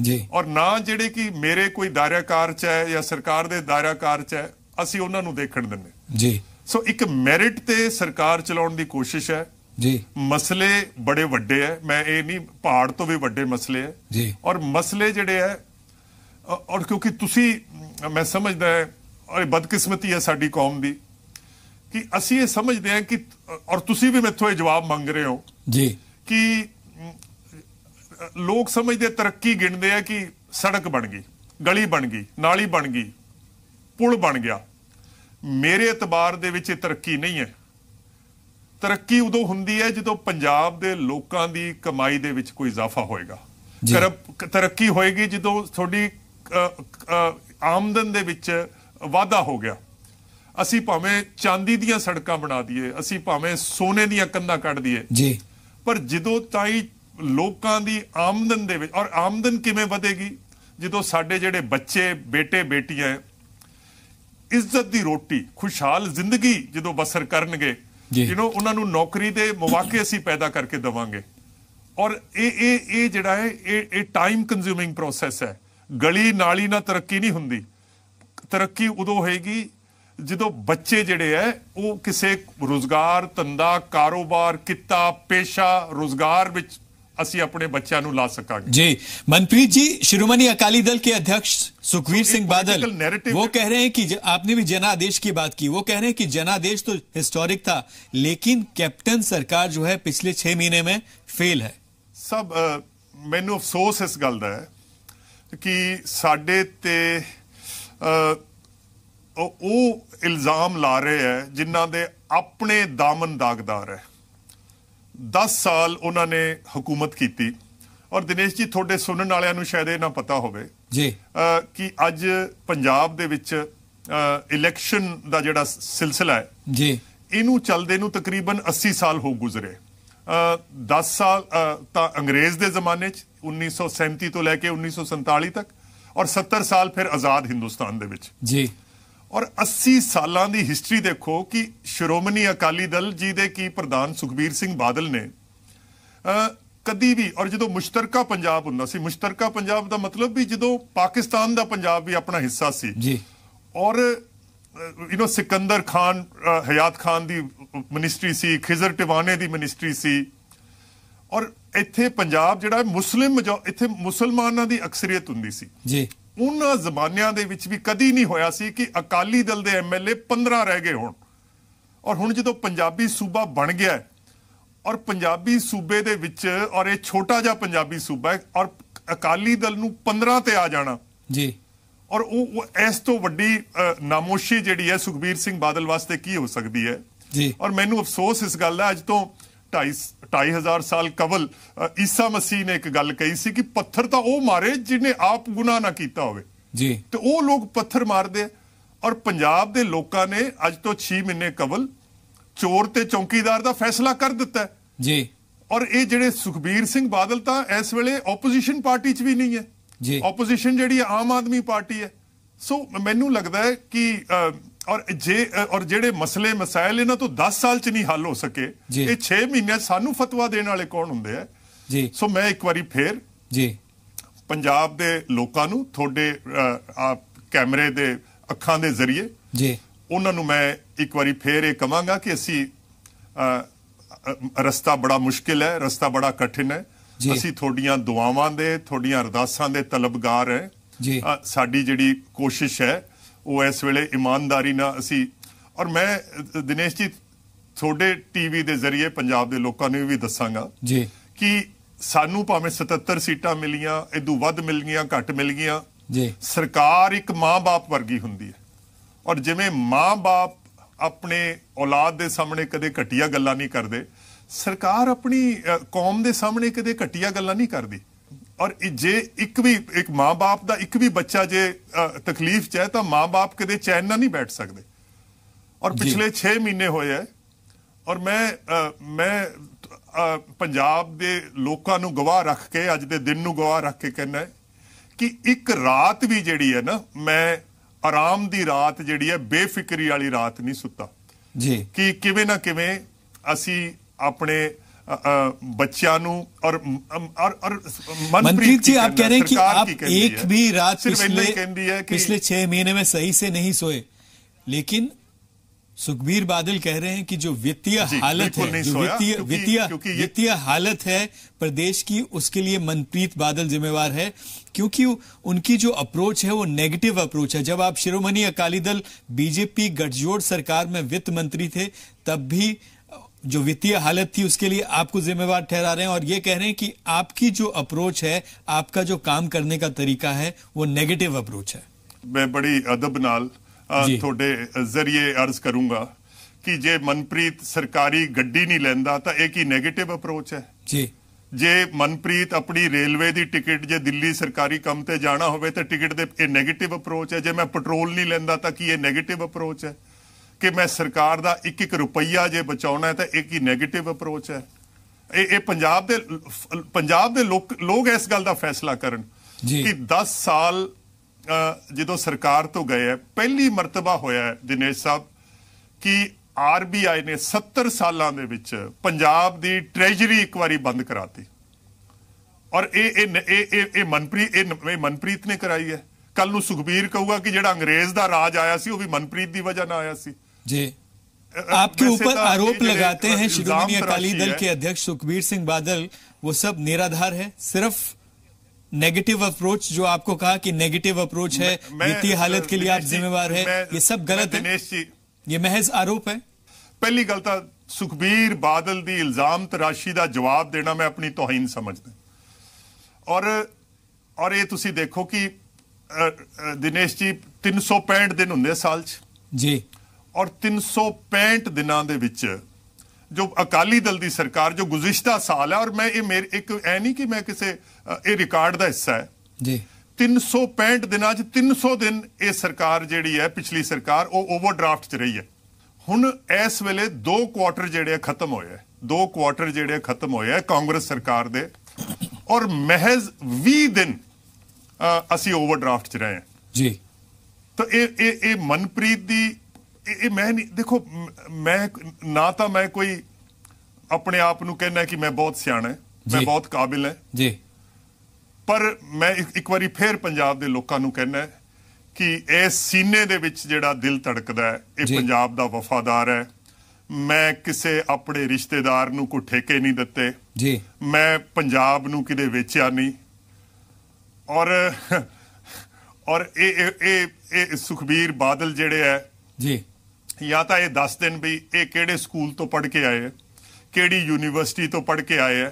ਜੀ ਔਰ ਨਾ ਜਿਹੜੇ ਕਿ ਮੇਰੇ ਕੋਈ ਦਾਇਰਾਕਾਰ ਚ ਹੈ ਜਾਂ ਸਰਕਾਰ ਦੇ ਦਾਇਰਾਕਾਰ ਚ ਹੈ ਅਸੀਂ ਉਹਨਾਂ ਨੂੰ ਦੇਖਣ ਦਿੰਦੇ ਜੀ ਸੋ ਇੱਕ ਮੈਰਿਟ ਤੇ ਸਰਕਾਰ ਚਲਾਉਣ ਦੀ ਕੋਸ਼ਿਸ਼ ਹੈ ਜੀ ਮਸਲੇ ਬੜੇ ਵੱਡੇ ਐ ਮੈਂ ਇਹ ਨਹੀਂ ਪਹਾੜ ਤੋਂ ਵੀ ਵੱਡੇ ਮਸਲੇ ਐ ਜੀ ਔਰ ਮਸਲੇ ਜਿਹੜੇ ਐ ਔਰ ਕਿਉਂਕਿ ਤੁਸੀਂ ਮੈਂ ਸਮਝਦਾ ਐ ਔਰ ਬਦਕਿਸਮਤੀ ਐ ਸਾਡੀ ਕੌਮ ਦੀ ਕਿ ਅਸੀਂ ਇਹ ਸਮਝਦੇ ਆ ਕਿ ਔਰ ਤੁਸੀਂ ਵੀ ਮੈਥੋਂ ਇਹ ਜਵਾਬ ਮੰਗ ਰਹੇ ਹੋ ਜੀ ਕਿ ਲੋਕ ਸਮਝਦੇ ਤਰੱਕੀ ਗਿਣਦੇ ਆ ਕਿ ਸੜਕ ਬਣ ਗਈ ਗਲੀ ਬਣ ਗਈ ਨਾਲੀ ਬਣ ਗਈ ਪੁਲ ਬਣ ਗਿਆ ਮੇਰੇ ਇਤਬਾਰ ਦੇ ਵਿੱਚ ਇਹ ਤਰੱਕੀ ਨਹੀਂ ਹੈ ਤਰੱਕੀ ਉਦੋਂ ਹੁੰਦੀ ਹੈ ਜਦੋਂ ਪੰਜਾਬ ਦੇ ਲੋਕਾਂ ਦੀ ਕਮਾਈ ਦੇ ਵਿੱਚ ਕੋਈ ਇਜ਼ਾਫਾ ਹੋਏਗਾ ਤਰੱਕੀ ਹੋਏਗੀ ਜਦੋਂ ਤੁਹਾਡੀ ਆਮਦਨ ਦੇ ਵਿੱਚ ਵਾਧਾ ਹੋ ਗਿਆ ਅਸੀਂ ਭਾਵੇਂ ਚਾਂਦੀ ਦੀਆਂ ਸੜਕਾਂ ਬਣਾ ਦਈਏ ਅਸੀਂ ਭਾਵੇਂ ਸੋਨੇ ਦੀਆਂ ਕੰਧਾਂ ਕੱਢ ਦਈਏ ਜੀ ਪਰ ਜਦੋਂ ਤਾਈ ਲੋਕਾਂ ਦੀ ਆਮਦਨ ਦੇ ਵਿੱਚ ਔਰ ਆਮਦਨ ਕਿਵੇਂ ਵਧੇਗੀ ਜਦੋਂ ਸਾਡੇ ਜਿਹੜੇ ਬੱਚੇ ਬੇਟੇ ਬੇਟੀਆਂ ਇੱਜ਼ਤ ਦੀ ਰੋਟੀ ਖੁਸ਼ਹਾਲ ਜ਼ਿੰਦਗੀ ਜਦੋਂ ਬਸਰ ਕਰਨਗੇ ਯੂ نو ਉਹਨਾਂ ਨੂੰ ਨੌਕਰੀ ਦੇ ਮੌਕੇ ਅਸੀਂ ਪੈਦਾ ਕਰਕੇ ਦਵਾਂਗੇ ਔਰ ਇਹ ਇਹ ਇਹ ਜਿਹੜਾ ਹੈ ਇਹ ਇਹ ਟਾਈਮ ਕੰਜ਼ਿਊਮਿੰਗ ਪ੍ਰੋਸੈਸ ਹੈ ਗਲੀ ਨਾਲੀ ਨਾਲ ਤਰੱਕੀ ਨਹੀਂ ਹੁੰਦੀ ਤਰੱਕੀ ਉਦੋਂ ਹੋਏਗੀ ਜਦੋਂ ਬੱਚੇ ਜਿਹੜੇ ਐ ਉਹ ਕਿਸੇ ਰੋਜ਼ਗਾਰ ਤੰਦਾ ਕਾਰੋਬਾਰ ਕਿੱਤਾ ਪੇਸ਼ਾ ਰੋਜ਼ਗਾਰ ਵਿੱਚ ਅਸੀਂ ਆਪਣੇ ਬੱਚਿਆਂ ਨੂੰ ਲਾ ਸਕਾਂਗੇ ਜੀ ਮਨਪ੍ਰੀत जी शिरोमणि अकाली दल के अध्यक्ष सुखवीर तो सिंह बादल वो कह रहे हैं कि आपने भी जनादेश की बात की वो कह रहे हैं कि जनादेश तो हिस्टोरिक था लेकिन कैप्टन सरकार जो है पिछले छह महीने में ਫੇਲ ਹੈ ਸਭ ਮੈਨੂੰ ਅਫਸੋਸ ਇਸ ਗੱਲ ਦਾ ਹੈ ਕਿ ਸਾਡੇ ਤੇ ਉਹ ਇਲਜ਼ਾਮ ਲਾ ਰਹੇ ਹੈ ਜਿਨ੍ਹਾਂ ਦੇ ਆਪਣੇ ਦਾਮਨ ਦਾਗਦਾਰ ਹੈ 10 ਸਾਲ ਉਹਨਾਂ ਨੇ ਹਕੂਮਤ ਕੀਤੀ ਔਰ ਦਿਨੇਸ਼ ਜੀ ਤੁਹਾਡੇ ਸੁਣਨ ਵਾਲਿਆਂ ਨੂੰ ਸ਼ਾਇਦ ਇਹ ਨਾ ਪਤਾ ਹੋਵੇ ਜੀ ਕਿ ਅੱਜ ਪੰਜਾਬ ਦੇ ਵਿੱਚ ਇਲੈਕਸ਼ਨ ਦਾ ਜਿਹੜਾ ਸਿਲਸਿਲਾ ਹੈ ਜੀ ਇਹਨੂੰ ਚੱਲਦੇ ਨੂੰ ਤਕਰੀਬਨ 80 ਸਾਲ ਹੋ ਗੁਜ਼ਰੇ 10 ਸਾਲ ਤਾਂ ਅੰਗਰੇਜ਼ ਦੇ ਜ਼ਮਾਨੇ 'ਚ 1937 ਤੋਂ ਲੈ ਕੇ 1947 ਤੱਕ ਔਰ 70 ਸਾਲ ਫਿਰ ਆਜ਼ਾਦ ਹਿੰਦੁਸਤਾਨ ਦੇ ਵਿੱਚ ਜੀ ਔਰ 80 ਸਾਲਾਂ ਦੀ ਹਿਸਟਰੀ ਦੇਖੋ ਕਿ ਸ਼੍ਰੋਮਣੀ ਅਕਾਲੀ ਦਲ ਜੀ ਦੇ ਕੀ ਪ੍ਰਧਾਨ ਸੁਖਬੀਰ ਸਿੰਘ ਬਾਦਲ ਨੇ ਕਦੀ ਵੀ ਔਰ ਜਦੋਂ ਮੁਸ਼ਤਰਕਾ ਪੰਜਾਬ ਹੁੰਦਾ ਸੀ ਮੁਸ਼ਤਰਕਾ ਪੰਜਾਬ ਦਾ ਮਤਲਬ ਵੀ ਜਦੋਂ ਪਾਕਿਸਤਾਨ ਦਾ ਪੰਜਾਬ ਵੀ ਆਪਣਾ ਹਿੱਸਾ ਸੀ ਜੀ ਔਰ ਯੂ نو ਸਿਕੰਦਰ ਖਾਨ ਹਯਾਤ ਖਾਨ ਦੀ ਮਿਨਿਸਟਰੀ ਸੀ ਖਿਜ਼ਰ ਟਿਵਾਨੇ ਦੀ ਮਿਨਿਸਟਰੀ ਸੀ ਔਰ ਇੱਥੇ ਪੰਜਾਬ ਜਿਹੜਾ ਮੁਸਲਿਮ ਇੱਥੇ ਮੁਸਲਮਾਨਾਂ ਦੀ ਅਕਸਰੀਅਤ ਹੁੰਦੀ ਸੀ ਜੀ ਉਹਨਾਂ ਜ਼ਮਾਨਿਆਂ ਦੇ ਵਿੱਚ ਵੀ ਕਦੀ ਨਹੀਂ ਹੋਇਆ ਸੀ ਕਿ ਅਕਾਲੀ ਦਲ ਦੇ ਐਮਐਲਏ 15 ਰਹਿ ਗਏ ਹੋਣ ਔਰ ਹੁਣ ਜਦੋਂ ਪੰਜਾਬੀ ਸੂਬਾ ਬਣ ਗਿਆ ਹੈ ਔਰ ਪੰਜਾਬੀ ਸੂਬੇ ਦੇ ਵਿੱਚ ਔਰ ਇਹ ਛੋਟਾ ਜਿਹਾ ਪੰਜਾਬੀ ਸੂਬਾ ਹੈ ਔਰ ਅਕਾਲੀ ਦਲ ਨੂੰ 15 ਤੇ ਆ ਜਾਣਾ ਜੀ ਔਰ ਉਹ ਇਸ ਤੋਂ ਵੱਡੀ ਨਾਮੋਸ਼ੀ ਜਿਹੜੀ ਹੈ ਸੁਖਬੀਰ ਸਿੰਘ ਬਾਦਲ ਵਾਸਤੇ ਕੀ ਹੋ ਸਕਦੀ ਹੈ ਜੀ ਔਰ ਮੈਨੂੰ ਅਫਸੋਸ ਇਸ ਗੱਲ ਦਾ ਅੱਜ ਤੋਂ 2500 ਸਾਲ ਕਬਲ ਈਸਾ ਮਸੀਹ ਨੇ ਇੱਕ ਗੱਲ ਕਹੀ ਸੀ ਕਿ ਪੱਥਰ ਤਾਂ ਉਹ ਮਾਰੇ ਜਿਨੇ ਆਪ ਗੁਨਾਹ ਨਾ ਕੀਤਾ ਹੋਵੇ ਜੀ ਤੇ ਉਹ ਲੋਕ ਪੱਥਰ ਮਾਰਦੇ ਔਰ ਪੰਜਾਬ ਦੇ ਲੋਕਾਂ ਨੇ ਅੱਜ ਤੋਂ 6 ਮਹੀਨੇ ਕਬਲ ਚੋਰ ਤੇ ਚੌਕੀਦਾਰ ਦਾ ਫੈਸਲਾ ਕਰ ਦਿੱਤਾ ਜੀ ਔਰ ਇਹ ਜਿਹੜੇ ਸੁਖਬੀਰ ਸਿੰਘ ਬਾਦਲ ਤਾਂ ਇਸ ਵੇਲੇ ਆਪੋਜੀਸ਼ਨ ਪਾਰਟੀ 'ਚ ਵੀ ਨਹੀਂ ਹੈ ਜੀ ਆਪੋਜੀਸ਼ਨ ਜਿਹੜੀ ਆਮ ਆਦਮੀ ਪਾਰਟੀ ਹੈ ਸੋ ਮੈਨੂੰ ਲੱਗਦਾ ਹੈ ਕਿ ਔਰ ਜੇ ਔਰ ਜਿਹੜੇ ਮਸਲੇ ਮਸਾਇਲ ਇਹਨਾਂ ਤੋਂ 10 ਸਾਲ ਚ ਨਹੀਂ ਹੱਲ ਹੋ ਸਕੇ ਇਹ 6 ਮਹੀਨੇ ਸਾਨੂੰ ਫਤਵਾ ਦੇਣ ਵਾਲੇ ਕੌਣ ਹੁੰਦੇ ਆ ਜੀ ਸੋ ਮੈਂ ਇੱਕ ਵਾਰੀ ਫੇਰ ਜੀ ਪੰਜਾਬ ਦੇ ਲੋਕਾਂ ਨੂੰ ਤੁਹਾਡੇ ਕੈਮਰੇ ਦੇ ਅੱਖਾਂ ਦੇ ਜ਼ਰੀਏ ਜੀ ਉਹਨਾਂ ਨੂੰ ਮੈਂ ਇੱਕ ਵਾਰੀ ਫੇਰ ਇਹ ਕਵਾਂਗਾ ਕਿ ਅਸੀਂ ਰਸਤਾ ਬੜਾ ਮੁਸ਼ਕਿਲ ਹੈ ਰਸਤਾ ਬੜਾ ਕਠਿਨ ਹੈ ਅਸੀਂ ਤੁਹਾਡੀਆਂ ਦੁਆਵਾਂ ਦੇ ਤੁਹਾਡੀਆਂ ਅਰਦਾਸਾਂ ਦੇ ਤਲਬਗਾਰ ਹੈ ਜੀ ਸਾਡੀ ਜਿਹੜੀ ਕੋਸ਼ਿਸ਼ ਹੈ ਉਹ ਇਸ ਵੇਲੇ ਇਮਾਨਦਾਰੀ ਨਾਲ ਅਸੀਂ ਔਰ ਮੈਂ ਦਿਨੇਸ਼ ਜੀ ਤੁਹਾਡੇ ਟੀਵੀ ਦੇ ਜ਼ਰੀਏ ਪੰਜਾਬ ਦੇ ਲੋਕਾਂ ਨੂੰ ਵੀ ਦੱਸਾਂਗਾ ਜੀ ਕਿ ਸਾਨੂੰ ਭਾਵੇਂ 77 ਸੀਟਾਂ ਮਿਲੀਆਂ ਇਦੋਂ ਵੱਧ ਮਿਲ ਗਈਆਂ ਘੱਟ ਮਿਲ ਗਈਆਂ ਜੀ ਸਰਕਾਰ ਇੱਕ ਮਾਂ-ਬਾਪ ਵਰਗੀ ਹੁੰਦੀ ਹੈ ਔਰ ਜਿਵੇਂ ਮਾਂ-ਬਾਪ ਆਪਣੇ ਔਲਾਦ ਦੇ ਸਾਹਮਣੇ ਕਦੇ ਘਟੀਆਂ ਗੱਲਾਂ ਨਹੀਂ ਕਰਦੇ ਸਰਕਾਰ ਆਪਣੀ ਕੌਮ ਦੇ ਸਾਹਮਣੇ ਕਦੇ ਘਟੀਆਂ ਗੱਲਾਂ ਨਹੀਂ ਕਰਦੀ ਔਰ ਜੇ ਇੱਕ ਵੀ ਇੱਕ ਮਾਪੇ ਦਾ ਇੱਕ ਵੀ ਬੱਚਾ ਜੇ ਤਕਲੀਫ ਚ ਹੈ ਤਾਂ ਮਾਪੇ ਕਦੇ ਚੈਨ ਨਾਲ ਨਹੀਂ ਬੈਠ ਸਕਦੇ ਔਰ ਪਿਛਲੇ 6 ਮਹੀਨੇ ਹੋਏ ਐ ਔਰ ਮੈਂ ਮੈਂ ਪੰਜਾਬ ਦੇ ਲੋਕਾਂ ਨੂੰ ਗਵਾਹ ਰੱਖ ਕੇ ਅੱਜ ਦੇ ਦਿਨ ਨੂੰ ਗਵਾਹ ਰੱਖ ਕੇ ਕਹਿੰਦਾ ਕਿ ਇੱਕ ਰਾਤ ਵੀ ਜਿਹੜੀ ਹੈ ਨਾ ਮੈਂ ਆਰਾਮ ਦੀ ਰਾਤ ਜਿਹੜੀ ਹੈ ਬੇਫਿਕਰੀ ਵਾਲੀ ਰਾਤ ਨਹੀਂ ਸੁੱਤਾ ਜੀ ਕਿ ਕਿਵੇਂ ਨਾ ਕਿਵੇਂ ਅਸੀਂ ਆਪਣੇ और, और ਔਰ जी आप कह रहे हैं कि आप एक ਇੱਕ ਵੀ ਰਾਤ ਪਿਛਲੇ पिछले छह महीने में सही से नहीं सोए लेकिन सुखबीर बादल कह रहे हैं कि जो वित्तीय हालत है जो वित्तीय वित्तीय वित्तीय हालत है प्रदेश की उसके लिए मनप्रीत बादल जिम्मेवार है क्योंकि उनकी जो अप्रोच है वो नेगेटिव अप्रोच है जब आप शिरोमणि अकाली दल बीजेपी गठजोड़ सरकार में वित्त मंत्री थे तब भी जो वित्तीय हालत थी उसके लिए आपको जिम्मेवार ठहरा रहे हैं और ये कह रहे हैं कि आपकी जो अप्रोच है आपका जो काम करने का तरीका है वो नेगेटिव अप्रोच है मैं बड़ी अदब नाल ਤੁਹਾਡੇ ਜ਼ਰੀਏ ਅਰਜ਼ ਕਰੂੰਗਾ ਕਿ ਜੇ ਮਨਪ੍ਰੀਤ ਸਰਕਾਰੀ ਗੱਡੀ ਨਹੀਂ ਲੈਂਦਾ ਤਾਂ ਇਹ ਕੀ 네ਗੇਟਿਵ ਅਪਰੋਚ ਹੈ ਜੀ ਜੇ ਮਨਪ੍ਰੀਤ ਆਪਣੀ ਰੇਲਵੇ ਦੀ ਟਿਕਟ ਜੇ ਦਿੱਲੀ ਸਰਕਾਰੀ ਕੰਮ ਤੇ ਜਾਣਾ ਹੋਵੇ ਤਾਂ ਟਿਕਟ ਦੇ ਇਹ 네ਗੇਟਿਵ ਅਪਰੋਚ ਹੈ ਜੇ ਮੈਂ ਪੈਟਰੋਲ ਨਹੀਂ ਲੈਂਦਾ ਤਾਂ ਕੀ ਇਹ 네ਗੇਟਿਵ ਅਪਰੋਚ ਹੈ ਕਿ ਮੈਂ ਸਰਕਾਰ ਦਾ ਇੱਕ ਇੱਕ ਰੁਪਈਆ ਜੇ ਬਚਾਉਣਾ ਤਾਂ ਇਹ ਕੀ 네ਗੇਟਿਵ ਅਪਰੋਚ ਹੈ ਇਹ ਇਹ ਪੰਜਾਬ ਦੇ ਪੰਜਾਬ ਦੇ ਲੋਕ ਲੋਕ ਇਸ ਗੱਲ ਦਾ ਫੈਸਲਾ ਕਰਨ ਕਿ 10 ਸਾਲ ਜਦੋਂ ਸਰਕਾਰ ਤੋਂ ਗਏ ਹੈ ਪਹਿਲੀ ਮਰਤਬਾ ਹੋਇਆ ਹੈ ਦਿਨੇਸ਼ ਸਾਹਿਬ ਕਿ ਆਰਬੀਆਈ ਨੇ 70 ਸਾਲਾਂ ਦੇ ਵਿੱਚ ਪੰਜਾਬ ਦੀ ਟ੍ਰੈਜਰੀ ਇੱਕ ਵਾਰੀ ਬੰਦ ਕਰਾਤੀ ਔਰ ਇਹ ਇਹ ਇਹ ਇਹ ਮਨਪ੍ਰੀਤ ਇਹ ਮਨਪ੍ਰੀਤ ਨੇ ਕਰਾਈ ਹੈ ਕੱਲ ਨੂੰ ਸੁਖਬੀਰ ਕਹੂਗਾ ਕਿ ਜਿਹੜਾ ਅੰਗਰੇਜ਼ ਦਾ ਰਾਜ ਆਇਆ ਸੀ ਉਹ ਵੀ ਮਨਪ੍ਰੀਤ ਦੀ ਵਜ੍ਹਾ ਨਾਲ ਆਇਆ ਸੀ जी आपके ऊपर तो आरोप लगाते हैं श्रोमणी अकाली दल के अध्यक्ष सुखबीर सिंह बादल वो सब निराधार है सिर्फ नेगेटिव अप्रोच जो आपको कहा कि नेगेटिव अप्रोच है वित्तीय हालत के लिए आप जिम्मेवार है ये सब गलत है ये महज आरोप है पहली गलता तो सुखबीर बादल दी इल्जाम तराशी का जवाब देना मैं अपनी तोहिन ਤੋਹੀਨ और और ये देखो कि दिनेश जी तीन सौ पैंठ दिन होंगे साल च जी ਔਰ 365 ਦਿਨਾਂ ਦੇ ਵਿੱਚ ਜੋ ਅਕਾਲੀ ਦਲ ਦੀ ਸਰਕਾਰ ਜੋ ਗੁਜ਼ਿਸ਼ਤਾ ਸਾਲ ਹੈ ਔਰ ਮੈਂ ਇਹ ਮੇਰੇ ਇੱਕ ਐ ਨਹੀਂ ਕਿ ਮੈਂ ਕਿਸੇ ਇਹ ਰਿਕਾਰਡ ਦਾ ਹਿੱਸਾ ਹੈ ਜੀ 365 ਦਿਨਾਂ 'ਚ 300 ਦਿਨ ਇਹ ਸਰਕਾਰ ਜਿਹੜੀ ਹੈ ਪਿਛਲੀ ਸਰਕਾਰ ਉਹ ਓਵਰਡਰਾਫਟ 'ਚ ਰਹੀ ਹੈ ਹੁਣ ਇਸ ਵੇਲੇ ਦੋ ਕੁਆਟਰ ਜਿਹੜੇ ਖਤਮ ਹੋਏ ਹੈ ਦੋ ਕੁਆਟਰ ਜਿਹੜੇ ਖਤਮ ਹੋਏ ਹੈ ਕਾਂਗਰਸ ਸਰਕਾਰ ਦੇ ਔਰ ਮਹਿਜ਼ 20 ਦਿਨ ਅਸੀਂ ਓਵਰਡਰਾਫਟ 'ਚ ਰਹੇ ਹਾਂ ਜੀ ਤਾਂ ਇਹ ਇਹ ਮਨਪ੍ਰੀਤ ਦੀ ਇਹ ਮੈਂ ਨਹੀਂ ਦੇਖੋ ਮੈਂ ਨਾ ਤਾਂ ਮੈਂ ਕੋਈ ਆਪਣੇ ਆਪ ਨੂੰ ਕਹਿੰਦਾ ਕਿ ਮੈਂ ਬਹੁਤ ਸਿਆਣਾ ਮੈਂ ਬਹੁਤ ਕਾਬਿਲ ਹਾਂ ਜੀ ਪਰ ਮੈਂ ਇੱਕ ਵਾਰੀ ਫੇਰ ਪੰਜਾਬ ਦੇ ਲੋਕਾਂ ਨੂੰ ਕਹਿੰਦਾ ਕਿ ਇਸ ਸੀਨੇ ਦੇ ਵਿੱਚ ਜਿਹੜਾ ਦਿਲ ਧੜਕਦਾ ਹੈ ਇਹ ਪੰਜਾਬ ਦਾ ਵਫਾਦਾਰ ਹੈ ਮੈਂ ਕਿਸੇ ਆਪਣੇ ਰਿਸ਼ਤੇਦਾਰ ਨੂੰ ਕੋ ਠੇਕੇ ਨਹੀਂ ਦਿੱਤੇ ਜੀ ਮੈਂ ਪੰਜਾਬ ਨੂੰ ਕਿਤੇ ਵੇਚਿਆ ਨਹੀਂ ਔਰ ਔਰ ਇਹ ਇਹ ਇਹ ਸੁਖਬੀਰ ਬਾਦਲ ਜਿਹੜੇ ਹੈ ਜੀ ਜਾਂ ਤਾਂ ਇਹ ਦੱਸ ਦੇਣ ਵੀ ਇਹ ਕਿਹੜੇ ਸਕੂਲ ਤੋਂ ਪੜ੍ਹ ਕੇ ਆਏ ਹੈ ਕਿਹੜੀ ਯੂਨੀਵਰਸਿਟੀ ਤੋਂ ਪੜ੍ਹ ਕੇ ਆਏ ਹੈ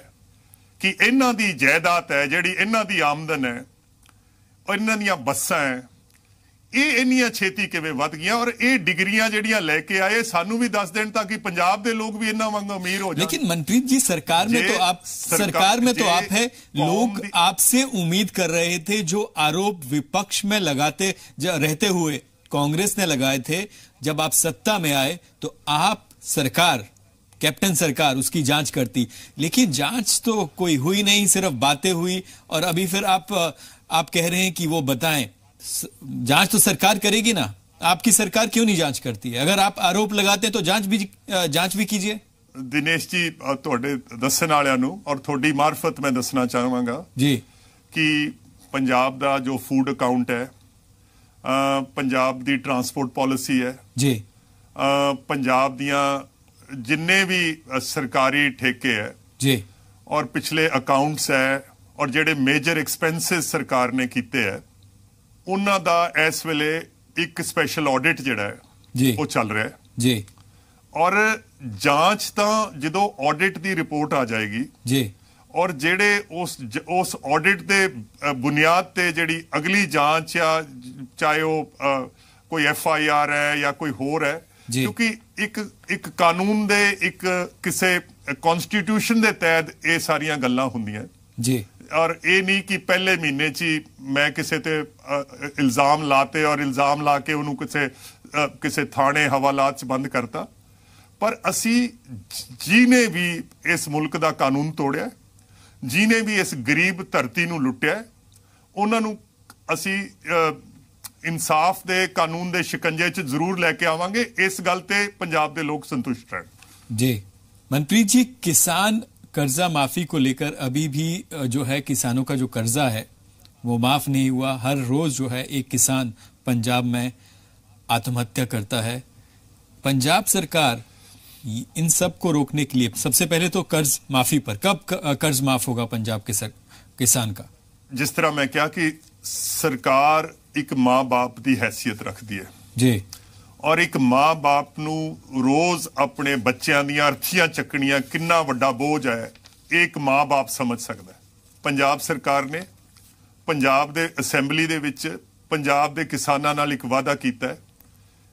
ਕਿ ਇਹਨਾਂ ਦੀ ਜਾਇਦਾਦ ਹੈ ਜਿਹੜੀ ਇਹਨਾਂ ਦੀ ਆਮਦਨ ਹੈ ਇਹਨਾਂ ਦੀਆਂ ਬੱਸਾਂ ਹੈ ਇਹ ਇੰਨੀਆਂ ਛੇਤੀ ਕਿਵੇਂ ਵੱਧ ਗਈਆਂ ਔਰ ਇਹ ਡਿਗਰੀਆਂ ਜਿਹੜੀਆਂ ਲੈ ਕੇ ਆਏ ਸਾਨੂੰ ਵੀ ਦੱਸ ਦੇਣ ਤਾਂ ਕਿ ਪੰਜਾਬ ਦੇ ਲੋਕ ਵੀ ਇਹਨਾਂ ਵਾਂਗ ਅਮੀਰ ਹੋ ਜਾਣ ਲੇਕਿन ਜੀ ਸਰਕਾਰ ਮੇ ਤੋ ਆਪ ਸਰਕਾਰ ਮੇ ਤੋ ਆਪ ਹੈ ਲੋਕ ਆਪ ਸੇ ਉਮੀਦ ਕਰ ਰਹੇ ਥੇ ਜੋ ਆਰੋਪ ਵਿਪਕਸ਼ ਮੇ ਲਗਾਤੇ ਰਹਤੇ ਹੋਏ ਕਾਂਗਰਸ ਨੇ ਲਗਾਏ ਥੇ जब आप सत्ता में आए तो आप सरकार कैप्टन सरकार उसकी जांच करती लेकिन जांच तो कोई हुई नहीं सिर्फ बातें हुई और अभी फिर आप आप कह रहे हैं कि वो बताएं जांच तो सरकार करेगी ना आपकी सरकार क्यों नहीं जांच करती है अगर आप आरोप लगाते हैं तो जांच भी जांच भी कीजिए दिनेश जी थोड़े दसन आलू और थोड़ी मार्फत मैं दसना चाहवागा जी ਜੀ पंजाब का जो फूड अकाउंट है ਪੰਜਾਬ ਦੀ ਟਰਾਂਸਪੋਰਟ ਪਾਲਿਸੀ ਹੈ ਜੀ ਪੰਜਾਬ ਦੀਆਂ ਜਿੰਨੇ ਵੀ ਸਰਕਾਰੀ ਠੇਕੇ ਹੈ ਜੀ ਔਰ ਪਿਛਲੇ ਅਕਾਊਂਟਸ ਹੈ ਔਰ ਜਿਹੜੇ ਮੇਜਰ ਐਕਸਪੈਂਸਸ ਸਰਕਾਰ ਨੇ ਕੀਤੇ ਹੈ ਉਹਨਾਂ ਦਾ ਇਸ ਵੇਲੇ ਇੱਕ ਸਪੈਸ਼ਲ ਆਡਿਟ ਜਿਹੜਾ ਹੈ ਜੀ ਉਹ ਚੱਲ ਰਿਹਾ ਹੈ ਜੀ ਔਰ ਜਾਂਚ ਤਾਂ ਜਦੋਂ ਆਡਿਟ ਦੀ ਰਿਪੋਰਟ ਆ ਜਾਏਗੀ ਜੀ ਔਰ ਜਿਹੜੇ ਉਸ ਉਸ ਆਡਿਟ ਦੇ ਬੁਨਿਆਦ ਤੇ ਜਿਹੜੀ ਅਗਲੀ ਜਾਂਚ ਆ ਚਾਹੇ ਉਹ ਕੋਈ ਐਫ ਆਈ ਆਰ ਹੈ ਜਾਂ ਕੋਈ ਹੋਰ ਹੈ ਕਿਉਂਕਿ ਇੱਕ ਇੱਕ ਕਾਨੂੰਨ ਦੇ ਇੱਕ ਕਿਸੇ ਕਨਸਟੀਟਿਊਸ਼ਨ ਦੇ ਤਹਿਤ ਇਹ ਸਾਰੀਆਂ ਗੱਲਾਂ ਹੁੰਦੀਆਂ ਜੀ ਔਰ ਇਹ ਨਹੀਂ ਕਿ ਪਹਿਲੇ ਮਹੀਨੇ 'ਚ ਮੈਂ ਕਿਸੇ ਤੇ ਇਲਜ਼ਾਮ ਲਾਤੇ ਔਰ ਇਲਜ਼ਾਮ ਲਾ ਕੇ ਉਹਨੂੰ ਕਿਸੇ ਕਿਸੇ ਥਾਣੇ ਹਵਾਲਾਤ 'ਚ ਬੰਦ ਕਰਤਾ ਪਰ ਅਸੀਂ ਜੀ ਨੇ ਵੀ ਇਸ ਮੁਲਕ ਦਾ ਕਾਨੂੰਨ ਤੋੜਿਆ ਜਿਨੇ ਵੀ ਇਸ ਗਰੀਬ ਧਰਤੀ ਨੂੰ ਲੁੱਟਿਆ ਉਹਨਾਂ ਨੂੰ ਅਸੀਂ ਇਨਸਾਫ ਦੇ ਕਾਨੂੰਨ ਦੇ ਸ਼ਿਕੰਜੇ 'ਚ ਜ਼ਰੂਰ ਲੈ ਕੇ ਆਵਾਂਗੇ ਇਸ ਗੱਲ ਤੇ ਪੰਜਾਬ ਦੇ ਲੋਕ ਸੰਤੁਸ਼ਟ ਹਨ ਜੀ ਮੰਤਰੀ ਜੀ ਕਿਸਾਨ ਕਰਜ਼ਾ ਮਾਫੀ ਕੋ ਲੈ ਕੇ ਅਭੀ ਵੀ ਜੋ ਹੈ ਕਿਸਾਨੋ ਕਾ ਜੋ ਕਰਜ਼ਾ ਹੈ ਉਹ ਮਾਫ ਨਹੀਂ ਹੋਆ ਹਰ ਰੋਜ਼ ਜੋ ਹੈ ਇੱਕ ਕਿਸਾਨ ਪੰਜਾਬ ਮੈਂ ਆਤਮ ਹੱਤਿਆ ਕਰਤਾ ਹੈ ਪੰਜਾਬ ਸਰਕਾਰ इन सब को रोकने के लिए सबसे पहले तो कर्ज माफी पर कब कर्ज माफ होगा पंजाब के सर, किसान का ਜਿਸ ਤਰ੍ਹਾਂ ਮੈਂ ਕਿਹਾ ਕਿ ਸਰਕਾਰ ਇੱਕ ਮਾਂ-ਬਾਪ ਦੀ ਹیثیت ਰੱਖਦੀ ਹੈ ਜੀ ਔਰ ਇੱਕ ਮਾਂ-ਬਾਪ ਨੂੰ ਰੋਜ਼ ਆਪਣੇ ਬੱਚਿਆਂ ਦੀਆਂ ਅਰਥੀਆਂ ਚੱਕਣੀਆਂ ਕਿੰਨਾ ਵੱਡਾ ਬੋਝ ਹੈ ਇਹ ਇੱਕ ਮਾਂ-ਬਾਪ ਸਮਝ ਸਕਦਾ ਹੈ ਪੰਜਾਬ ਸਰਕਾਰ ਨੇ ਪੰਜਾਬ ਦੇ ਅਸੈਂਬਲੀ ਦੇ ਵਿੱਚ ਪੰਜਾਬ ਦੇ ਕਿਸਾਨਾਂ ਨਾਲ ਇੱਕ ਵਾਅਦਾ ਕੀਤਾ ਹੈ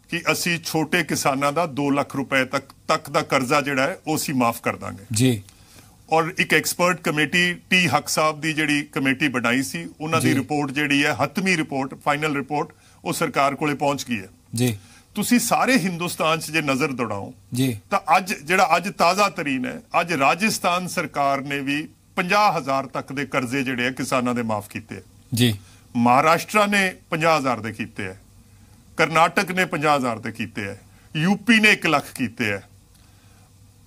ਕਿ ਅਸੀਂ ਛੋਟੇ ਕਿਸਾਨਾਂ ਦਾ 2 ਲੱਖ ਰੁਪਏ ਤੱਕ ਤੱਕ ਦਾ ਕਰਜ਼ਾ ਜਿਹੜਾ ਹੈ ਉਹ ਅਸੀਂ ਮਾਫ ਕਰ ਦਾਂਗੇ ਜੀ ਔਰ ਇੱਕ ਐਕਸਪਰਟ ਕਮੇਟੀ ਟੀ ਹੱਕ ਸਾਹਿਬ ਦੀ ਜਿਹੜੀ ਕਮੇਟੀ ਬਣਾਈ ਸੀ ਉਹਨਾਂ ਦੀ ਰਿਪੋਰਟ ਜਿਹੜੀ ਹੈ ਹਤਮੀ ਰਿਪੋਰਟ ਫਾਈਨਲ ਰਿਪੋਰਟ ਉਹ ਸਰਕਾਰ ਕੋਲੇ ਪਹੁੰਚ ਗਈ ਹੈ ਜੀ ਤੁਸੀਂ ਸਾਰੇ ਹਿੰਦੁਸਤਾਨ 'ਚ ਜੇ ਨਜ਼ਰ ਦੜਾਓ ਜੀ ਤਾਂ ਅੱਜ ਜਿਹੜਾ ਅੱਜ ਤਾਜ਼ਾ ਤਰੀਨ ਹੈ ਅੱਜ ਰਾਜਸਥਾਨ ਸਰਕਾਰ ਨੇ ਵੀ 50000 ਤੱਕ ਦੇ ਕਰਜ਼ੇ ਜਿਹੜੇ ਆ ਕਿਸਾਨਾਂ ਦੇ ਮਾਫ ਕੀਤੇ ਜੀ ਮਹਾਰਾਸ਼ਟਰ ਨੇ 50000 ਦੇ ਕੀਤੇ ਹੈ ਕਰਨਾਟਕ ਨੇ 50000 ਤੇ ਕੀਤੇ ਐ ਯੂਪੀ ਨੇ 1 ਲੱਖ ਕੀਤੇ ਐ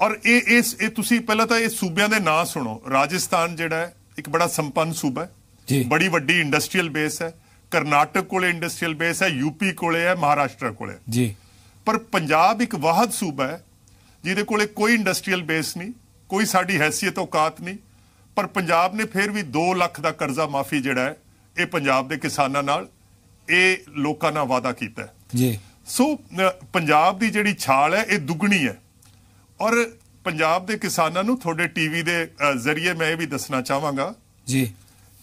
ਔਰ ਇਹ ਇਸ ਇਹ ਤੁਸੀਂ ਪਹਿਲਾਂ ਤਾਂ ਇਹ ਸੂਬਿਆਂ ਦੇ ਨਾਂ ਸੁਣੋ ਰਾਜਸਥਾਨ ਜਿਹੜਾ ਹੈ ਇੱਕ ਬੜਾ ਸੰਪੰਨ ਸੂਬਾ ਹੈ ਜੀ ਬੜੀ ਵੱਡੀ ਇੰਡਸਟਰੀਅਲ ਬੇਸ ਹੈ ਕਰਨਾਟਕ ਕੋਲੇ ਇੰਡਸਟਰੀਅਲ ਬੇਸ ਹੈ ਯੂਪੀ ਕੋਲੇ ਹੈ ਮਹਾਰਾਸ਼ਟਰ ਕੋਲੇ ਜੀ ਪਰ ਪੰਜਾਬ ਇੱਕ ਵਾਹਦ ਸੂਬਾ ਹੈ ਜਿਹਦੇ ਕੋਲੇ ਕੋਈ ਇੰਡਸਟਰੀਅਲ ਬੇਸ ਨਹੀਂ ਕੋਈ ਸਾਡੀ ਹیثیت ਔਕਾਤ ਨਹੀਂ ਪਰ ਪੰਜਾਬ ਨੇ ਫਿਰ ਵੀ 2 ਲੱਖ ਦਾ ਕਰਜ਼ਾ ਮਾਫੀ ਜਿਹੜਾ ਹੈ ਇਹ ਪੰਜਾਬ ਦੇ ਕਿਸਾਨਾਂ ਨਾਲ ਇਹ ਲੋਕਾਂ ਨਾਲ ਵਾਅਦਾ ਕੀਤਾ ਹੈ ਜੀ ਸੋ ਪੰਜਾਬ ਦੀ ਜਿਹੜੀ ਛਾਲ ਹੈ ਇਹ ਦੁੱਗਣੀ ਹੈ ਔਰ ਪੰਜਾਬ ਦੇ ਕਿਸਾਨਾਂ ਨੂੰ ਤੁਹਾਡੇ ਟੀਵੀ ਦੇ ਜ਼ਰੀਏ ਮੈਂ ਇਹ ਵੀ ਦੱਸਣਾ ਚਾਹਾਂਗਾ ਜੀ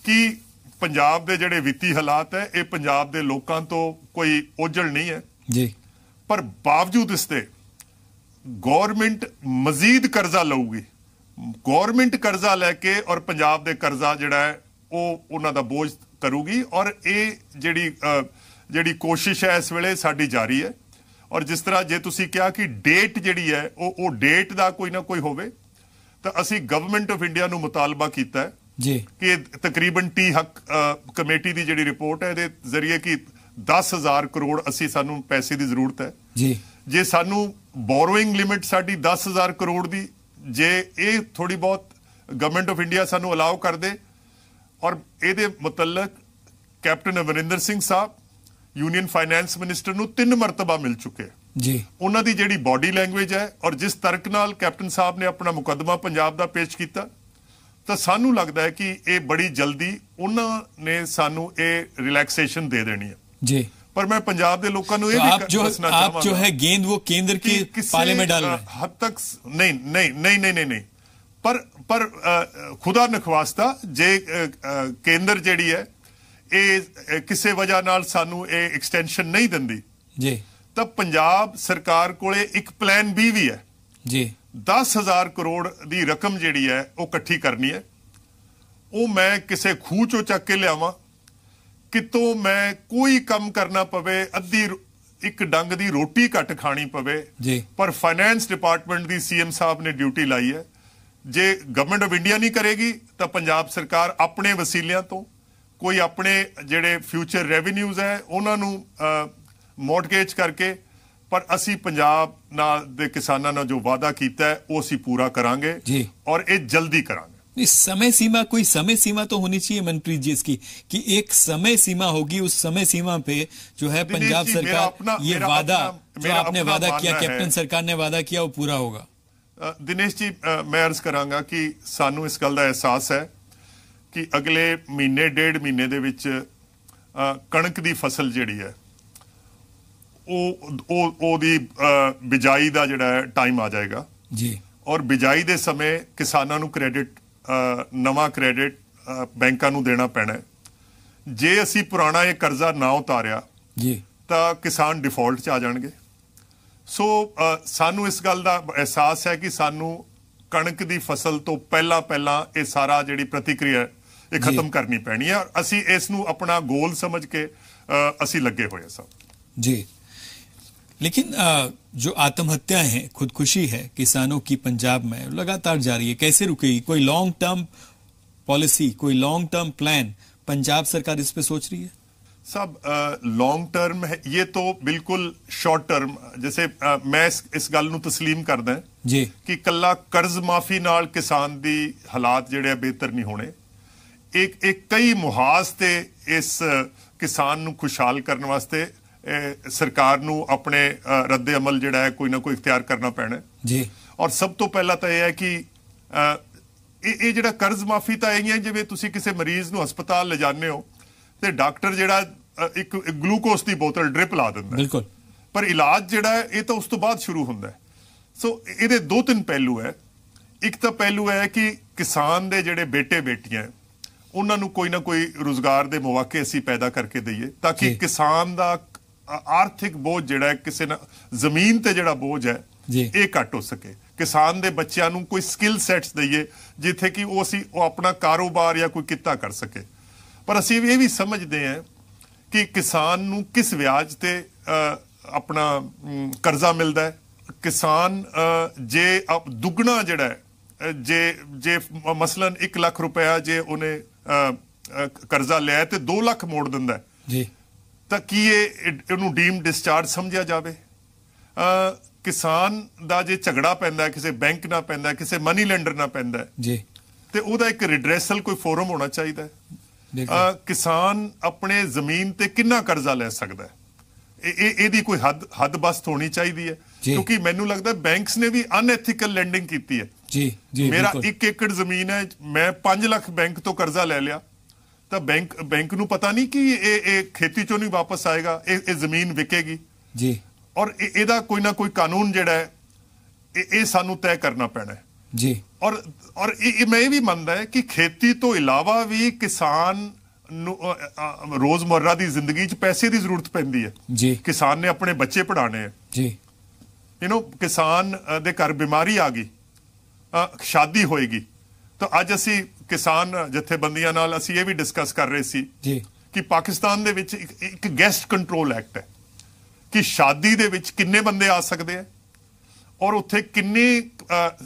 ਕਿ ਪੰਜਾਬ ਦੇ ਜਿਹੜੇ ਵਿੱਤੀ ਹਾਲਾਤ ਹੈ ਇਹ ਪੰਜਾਬ ਦੇ ਲੋਕਾਂ ਤੋਂ ਕੋਈ ਓਝਲ ਨਹੀਂ ਹੈ ਜੀ ਪਰ باوجود ਇਸ ਤੇ ਗਵਰਨਮੈਂਟ ਮਜ਼ੀਦ ਕਰਜ਼ਾ ਲਊਗੀ ਗਵਰਨਮੈਂਟ ਕਰਜ਼ਾ ਲੈ ਕੇ ਔਰ ਪੰਜਾਬ ਦੇ ਕਰਜ਼ਾ ਜਿਹੜਾ ਹੈ ਉਹ ਉਹਨਾਂ ਦਾ ਬੋਝ ਕਰੂਗੀ ਔਰ ਇਹ ਜਿਹੜੀ ਜਿਹੜੀ ਕੋਸ਼ਿਸ਼ ਹੈ ਇਸ ਵੇਲੇ ਸਾਡੀ ਜਾਰੀ ਹੈ ਔਰ ਜਿਸ ਤਰ੍ਹਾਂ ਜੇ ਤੁਸੀਂ ਕਿਹਾ ਕਿ ਡੇਟ ਜਿਹੜੀ ਹੈ ਉਹ ਉਹ ਡੇਟ ਦਾ ਕੋਈ ਨਾ ਕੋਈ ਹੋਵੇ ਤਾਂ ਅਸੀਂ ਗਵਰਨਮੈਂਟ ਆਫ ਇੰਡੀਆ ਨੂੰ ਮੁਤਾਲਬਾ ਕੀਤਾ ਹੈ ਜੀ ਕਿ ਤਕਰੀਬਨ ਟੀ ਹੱਕ ਕਮੇਟੀ ਦੀ ਜਿਹੜੀ ਰਿਪੋਰਟ ਹੈ ਇਹਦੇ ਜ਼ਰੀਏ ਕਿ 10000 ਕਰੋੜ ਅਸੀਂ ਸਾਨੂੰ ਪੈਸੇ ਦੀ ਜ਼ਰੂਰਤ ਹੈ ਜੀ ਜੇ ਸਾਨੂੰ ਬੋਰੋਇੰਗ ਲਿਮਿਟ ਸਾਡੀ 10000 ਕਰੋੜ ਦੀ ਜੇ ਇਹ ਥੋੜੀ ਬਹੁਤ ਗਵਰਨਮੈਂਟ ਆਫ ਇੰਡੀਆ ਸਾਨੂੰ ਅਲਾਉ ਕਰ ਦੇ ਔਰ ਇਹਦੇ ਮੁਤਲਕ captain Amarinder Singh Sahib union finance minister ਨੂੰ ਤਿੰਨ ਮਰਤਬਾ ਮਿਲ ਚੁੱਕੇ ਜੀ ਉਹਨਾਂ ਦੀ ਜਿਹੜੀ ਬਾਡੀ ਲੈਂਗੁਏਜ ਹੈ ਔਰ ਜਿਸ ਤਰਕ ਨਾਲ ਕੈਪਟਨ ਸਾਹਿਬ ਨੇ ਆਪਣਾ ਮੁਕੱਦਮਾ ਪੰਜਾਬ ਦਾ ਪੇਸ਼ ਕੀਤਾ ਤਾਂ ਸਾਨੂੰ ਲੱਗਦਾ ਹੈ ਕਿ ਇਹ ਬੜੀ ਜਲਦੀ ਉਹਨਾਂ ਨੇ ਸਾਨੂੰ ਇਹ ਰਿਲੈਕਸੇਸ਼ਨ ਦੇ ਦੇਣੀ ਹੈ ਜੀ ਪਰ ਮੈਂ ਪੰਜਾਬ ਦੇ ਲੋਕਾਂ ਨੂੰ ਇਹ ਵੀ ਦੱਸਣਾ ਚਾਹਾਂਗਾ ਆਪ ਜੋ ਹੈ ਗੇਂਦ ਉਹ ਕੇਂਦਰ ਕੀ पाले में डाल रहे हैं ਨਹੀਂ ਨਹੀਂ ਨਹੀਂ ਨਹੀਂ ਨਹੀਂ ਨਹੀਂ ਪਰ ਪਰ ਖੁਦਾ ਨਖਵਾਸਤਾ ਜੇ ਕੇਂਦਰ ਜਿਹੜੀ ਹੈ ਇਹ ਕਿਸੇ ਵਜ੍ਹਾ ਨਾਲ ਸਾਨੂੰ ਇਹ ਐਕਸਟੈਂਸ਼ਨ ਨਹੀਂ ਦਿੰਦੀ ਜੀ ਤਾਂ ਪੰਜਾਬ ਸਰਕਾਰ ਕੋਲੇ ਇੱਕ ਪਲਾਨ ਬੀ ਵੀ ਹੈ ਜੀ 10000 ਕਰੋੜ ਦੀ ਰਕਮ ਜਿਹੜੀ ਹੈ ਉਹ ਇਕੱਠੀ ਕਰਨੀ ਹੈ ਉਹ ਮੈਂ ਕਿਸੇ ਖੂਹ ਚੋਂ ਚੱਕ ਕੇ ਲਿਆਵਾਂ ਕਿਤੋਂ ਮੈਂ ਕੋਈ ਕੰਮ ਕਰਨਾ ਪਵੇ ਅੱਧੀ ਇੱਕ ਡੰਗ ਦੀ ਰੋਟੀ ਘੱਟ ਖਾਣੀ ਪਵੇ ਜੀ ਪਰ ਫਾਈਨੈਂਸ ਡਿਪਾਰਟਮੈਂਟ ਦੀ ਸੀਐਮ ਸਾਹਿਬ ਨੇ ਡਿਊਟੀ ਲਾਈ ਹੈ ਜੇ ਗਵਰਨਮੈਂਟ ਆਫ ਇੰਡੀਆ ਨਹੀਂ ਕਰੇਗੀ ਤਾਂ ਪੰਜਾਬ ਸਰਕਾਰ ਆਪਣੇ ਵਸੀਲਿਆਂ ਤੋਂ ਕੋਈ ਆਪਣੇ ਜਿਹੜੇ ਫਿਊਚਰ ਰੈਵਨਿਊਜ਼ ਹੈ ਉਹਨਾਂ ਨੂੰ ਮੋਰਟਗੇਜ ਕਰਕੇ ਪਰ ਅਸੀਂ ਪੰਜਾਬ ਨਾਲ ਦੇ ਕਿਸਾਨਾਂ ਨਾਲ ਜੋ ਵਾਅਦਾ ਕੀਤਾ ਹੈ ਉਹ ਅਸੀਂ ਪੂਰਾ ਕਰਾਂਗੇ ਜੀ ਔਰ ਇਹ ਜਲਦੀ ਕਰਾਂਗੇ ਇਸ ਸਮੇਂ ਸੀਮਾ ਕੋਈ ਸਮੇਂ ਸੀਮਾ ਤਾਂ ਹੋਣੀ ਚਾਹੀਏ ਮੰਤਰੀ ਜੀ ਇਸ ਕੀ ਕਿ ਇੱਕ ਸਮੇਂ ਸੀਮਾ ਹੋਗੀ ਉਸ ਸਮੇਂ ਸੀਮਾ ਪੇ ਜੋ ਹੈ ਪੰਜਾਬ ਸਰਕਾਰ ਇਹ ਵਾਅਦਾ ਜੋ ਆਪਨੇ ਵਾਅਦਾ ਕੀਤਾ ਕੈਪਟਨ ਸਰਕਾਰ ਨੇ ਵਾਅਦਾ ਕੀਤਾ ਉਹ ਪੂਰਾ ਹੋਗਾ ਦਿਨੇਸ਼ ਜੀ ਮੈਂ ਅਰਜ਼ ਕਰਾਂਗਾ ਕਿ ਸਾਨੂੰ ਇਸ ਗੱਲ ਦਾ ਅਹਿਸਾਸ ਹੈ ਕਿ ਅਗਲੇ ਮਹੀਨੇ ਡੇਢ ਮਹੀਨੇ ਦੇ ਵਿੱਚ ਕਣਕ ਦੀ ਫਸਲ ਜਿਹੜੀ ਹੈ ਉਹ ਉਹ ਉਹਦੀ ਬਿਜਾਈ ਦਾ ਜਿਹੜਾ ਟਾਈਮ ਆ ਜਾਏਗਾ ਜੀ ਔਰ ਬਿਜਾਈ ਦੇ ਸਮੇਂ ਕਿਸਾਨਾਂ ਨੂੰ ਕ੍ਰੈਡਿਟ ਨਵਾਂ ਕ੍ਰੈਡਿਟ ਬੈਂਕਾਂ ਨੂੰ ਦੇਣਾ ਪੈਣਾ ਜੇ ਅਸੀਂ ਪੁਰਾਣਾ ਇਹ ਕਰਜ਼ਾ ਨਾ ਉਤਾਰਿਆ ਜੀ ਤਾਂ ਕਿਸਾਨ ਡਿਫਾਲਟ 'ਚ ਆ ਜਾਣਗੇ ਸੋ ਸਾਨੂੰ ਇਸ ਗੱਲ ਦਾ ਅਹਿਸਾਸ ਹੈ ਕਿ ਸਾਨੂੰ ਕਣਕ ਦੀ ਫਸਲ ਤੋਂ ਪਹਿਲਾਂ ਪਹਿਲਾਂ ਇਹ ਸਾਰਾ ਜਿਹੜੀ ਪ੍ਰਤੀਕਿਰਿਆ ਇਹ ਖਤਮ ਕਰਨੀ ਪੈਣੀ ਹੈ ਅਸੀਂ ਇਸ ਨੂੰ ਆਪਣਾ ਗੋਲ ਸਮਝ ਕੇ ਅਸੀਂ ਲੱਗੇ ਹੋਏ ਹਾਂ ਸਭ ਜੀ ਲੇਕਿਨ ਜੋ ਆਤਮ ਹੱਤਿਆ ਹੈ ਖੁਦਕੁਸ਼ੀ ਹੈ ਕਿਸਾਨੋ ਕੀ ਪੰਜਾਬ ਮੈਂ ਲਗਾਤਾਰ ਜਾਰੀ ਹੈ ਕੈਸੇ ਰੁਕੇਗੀ ਕੋਈ ਲੌਂਗ ਟਰਮ ਪਾਲਿਸੀ ਕੋਈ ਲੌਂਗ ਟਰਮ ਪਲਾਨ ਪੰਜਾਬ ਸਰਕਾਰ ਇਸ ਪੇ ਸੋਚ ਰਹੀ ਹੈ ਸਭ ਲੌਂਗ ਟਰਮ ਹੈ ਇਹ ਤਾਂ ਬਿਲਕੁਲ ਸ਼ਾਰਟ ਟਰਮ ਜਿਵੇਂ ਮੈਂ ਇਸ ਗੱਲ ਨੂੰ تسلیم ਕਰਦਾ ਜੀ ਕਿ ਕੱਲਾ ਕਰਜ਼ ਮਾਫੀ ਨਾਲ ਕਿਸਾਨ ਦੀ ਹਾਲਾਤ ਜਿਹੜੇ ਆ ਬਿਹਤਰ ਨਹੀਂ ਹੋਣੇ ਇੱਕ ਇੱਕ ਕਈ ਮੁਹਾਸ ਤੇ ਇਸ ਕਿਸਾਨ ਨੂੰ ਖੁਸ਼ਹਾਲ ਕਰਨ ਵਾਸਤੇ ਸਰਕਾਰ ਨੂੰ ਆਪਣੇ ਰੱਦੇ ਅਮਲ ਜਿਹੜਾ ਹੈ ਕੋਈ ਨਾ ਕੋਈ ਇਖਤਿਆਰ ਕਰਨਾ ਪੈਣਾ ਜੀ ਔਰ ਸਭ ਤੋਂ ਪਹਿਲਾਂ ਤਾਂ ਇਹ ਹੈ ਕਿ ਇਹ ਜਿਹੜਾ ਕਰਜ਼ ਮਾਫੀ ਤਾਂ ਆਈਆਂ ਜਿਵੇਂ ਤੁਸੀਂ ਕਿਸੇ ਮਰੀਜ਼ ਨੂੰ ਹਸਪਤਾਲ ਲਿਜਾਣੇ ਹੋ ਤੇ ਡਾਕਟਰ ਜਿਹੜਾ ਇੱਕ ਗਲੂਕੋਸ ਦੀ ਬੋਤਲ ਡ੍ਰਿਪ ਲਾ ਦਿੰਦਾ ਬਿਲਕੁਲ ਪਰ ਇਲਾਜ ਜਿਹੜਾ ਇਹ ਤਾਂ ਉਸ ਤੋਂ ਬਾਅਦ ਸ਼ੁਰੂ ਹੁੰਦਾ ਹੈ ਸੋ ਇਹਦੇ ਦੋ ਤਿੰਨ ਪਹਿਲੂ ਹੈ ਇੱਕ ਤਾਂ ਪਹਿਲੂ ਹੈ ਕਿ ਕਿਸਾਨ ਦੇ ਜਿਹੜੇ ਬੇਟੇ ਬੇਟੀਆਂ ਉਹਨਾਂ ਨੂੰ ਕੋਈ ਨਾ ਕੋਈ ਰੋਜ਼ਗਾਰ ਦੇ ਮੌਕੇ ਅਸੀਂ ਪੈਦਾ ਕਰਕੇ ਦਈਏ ਤਾਂ ਕਿ ਕਿਸਾਨ ਦਾ ਆਰਥਿਕ ਬੋਝ ਜਿਹੜਾ ਕਿਸੇ ਨਾ ਜ਼ਮੀਨ ਤੇ ਜਿਹੜਾ ਬੋਝ ਹੈ ਇਹ ਘਟ ਹੋ ਸਕੇ ਕਿਸਾਨ ਦੇ ਬੱਚਿਆਂ ਨੂੰ ਕੋਈ ਸਕਿੱਲ ਸੈਟਸ ਦਈਏ ਜਿੱਥੇ ਕਿ ਉਹ ਅਸੀਂ ਉਹ ਆਪਣਾ ਕਾਰੋਬਾਰ ਜਾਂ ਕੋਈ ਕਿੱਤਾ ਕਰ ਸਕੇ ਪਰ ਅਸੀਂ ਇਹ ਵੀ ਸਮਝਦੇ ਹਾਂ ਕਿ ਕਿਸਾਨ ਨੂੰ ਕਿਸ ਵਿਆਜ ਤੇ ਆਪਣਾ ਕਰਜ਼ਾ ਮਿਲਦਾ ਹੈ ਕਿਸਾਨ ਜੇ ਦੁੱਗਣਾ ਜਿਹੜਾ ਜੇ ਜੇ ਮਸਲਨ 1 ਲੱਖ ਰੁਪਇਆ ਜੇ ਉਹਨੇ ਕਰਜ਼ਾ ਲਿਆ ਤੇ 2 ਲੱਖ ਮੋੜ ਦਿੰਦਾ ਜੀ ਤਾਂ ਕੀ ਇਹ ਇਹਨੂੰ ਡੀਮ ਡਿਸਚਾਰਜ ਸਮਝਿਆ ਜਾਵੇ ਕਿਸਾਨ ਦਾ ਜੇ ਝਗੜਾ ਪੈਂਦਾ ਕਿਸੇ ਬੈਂਕ ਨਾਲ ਪੈਂਦਾ ਕਿਸੇ ਮਨੀ ਲੈਂਡਰ ਨਾਲ ਪੈਂਦਾ ਜੀ ਤੇ ਉਹਦਾ ਇੱਕ ਰਿਡਰੈਸਲ ਕੋਈ ਫੋਰਮ ਹੋਣਾ ਚਾਹੀਦਾ ਕਿਸਾਨ ਆਪਣੇ ਜ਼ਮੀਨ ਤੇ ਕਿੰਨਾ ਕਰਜ਼ਾ ਲੈ ਸਕਦਾ ਹੈ ਇਹ ਇਹਦੀ ਕੋਈ ਹੱਦ ਹੱਦ ਹੋਣੀ ਚਾਹੀਦੀ ਹੈ ਕਿਉਂਕਿ ਮੈਨੂੰ ਲੱਗਦਾ ਬੈਂਕਸ ਨੇ ਵੀ ਅਨਐਥੀਕਲ ਲੈਂਡਿੰਗ ਕੀਤੀ ਹੈ ਜੀ ਜੀ ਮੇਰਾ 1 ਏਕੜ ਜ਼ਮੀਨ ਹੈ ਮੈਂ 5 ਲੱਖ ਬੈਂਕ ਤੋਂ ਕਰਜ਼ਾ ਲੈ ਲਿਆ ਤਾਂ ਬੈਂਕ ਬੈਂਕ ਨੂੰ ਪਤਾ ਨਹੀਂ ਕਿ ਇਹ ਇਹ ਖੇਤੀ ਚੋਂ ਨਹੀਂ ਵਾਪਸ ਆਏਗਾ ਇਹ ਇਹ ਜ਼ਮੀਨ ਵਿਕੇਗੀ ਜੀ ਔਰ ਇਹਦਾ ਕੋਈ ਨਾ ਕੋਈ ਕਾਨੂੰਨ ਜਿਹੜਾ ਹੈ ਇਹ ਸਾਨੂੰ ਤੈਅ ਕਰਨਾ ਪੈਣਾ ਹੈ ਜੀ ਔਰ ਔਰ ਇਹ ਮੈਂ ਵੀ ਮੰਨਦਾ ਹੈ ਕਿ ਖੇਤੀ ਤੋਂ ਇਲਾਵਾ ਵੀ ਕਿਸਾਨ ਨੂੰ ਰੋਜ਼ਮਰਰਾ ਦੀ ਜ਼ਿੰਦਗੀ 'ਚ ਪੈਸੇ ਦੀ ਜ਼ਰੂਰਤ ਪੈਂਦੀ ਹੈ ਜੀ ਕਿਸਾਨ ਨੇ ਆਪਣੇ ਬੱਚੇ ਪੜਾਣੇ ਹੈ ਜੀ ਯੂ نو ਕਿਸਾਨ ਦੇ ਘਰ ਬਿਮਾਰੀ ਆ ਗਈ ਸ਼ਾਦੀ ਹੋਏਗੀ ਤਾਂ ਅੱਜ ਅਸੀਂ ਕਿਸਾਨ ਜਥੇਬੰਦੀਆਂ ਨਾਲ ਅਸੀਂ ਇਹ ਵੀ ਡਿਸਕਸ ਕਰ ਰਹੇ ਸੀ ਜੀ ਕਿ ਪਾਕਿਸਤਾਨ ਦੇ ਵਿੱਚ ਇੱਕ ਗੈਸਟ ਕੰਟਰੋਲ ਐਕਟ ਹੈ ਕਿ ਸ਼ਾਦੀ ਦੇ ਵਿੱਚ ਕਿੰਨੇ ਬੰਦੇ ਆ ਸਕਦੇ ਆ ਔਰ ਉੱਥੇ ਕਿੰਨੀ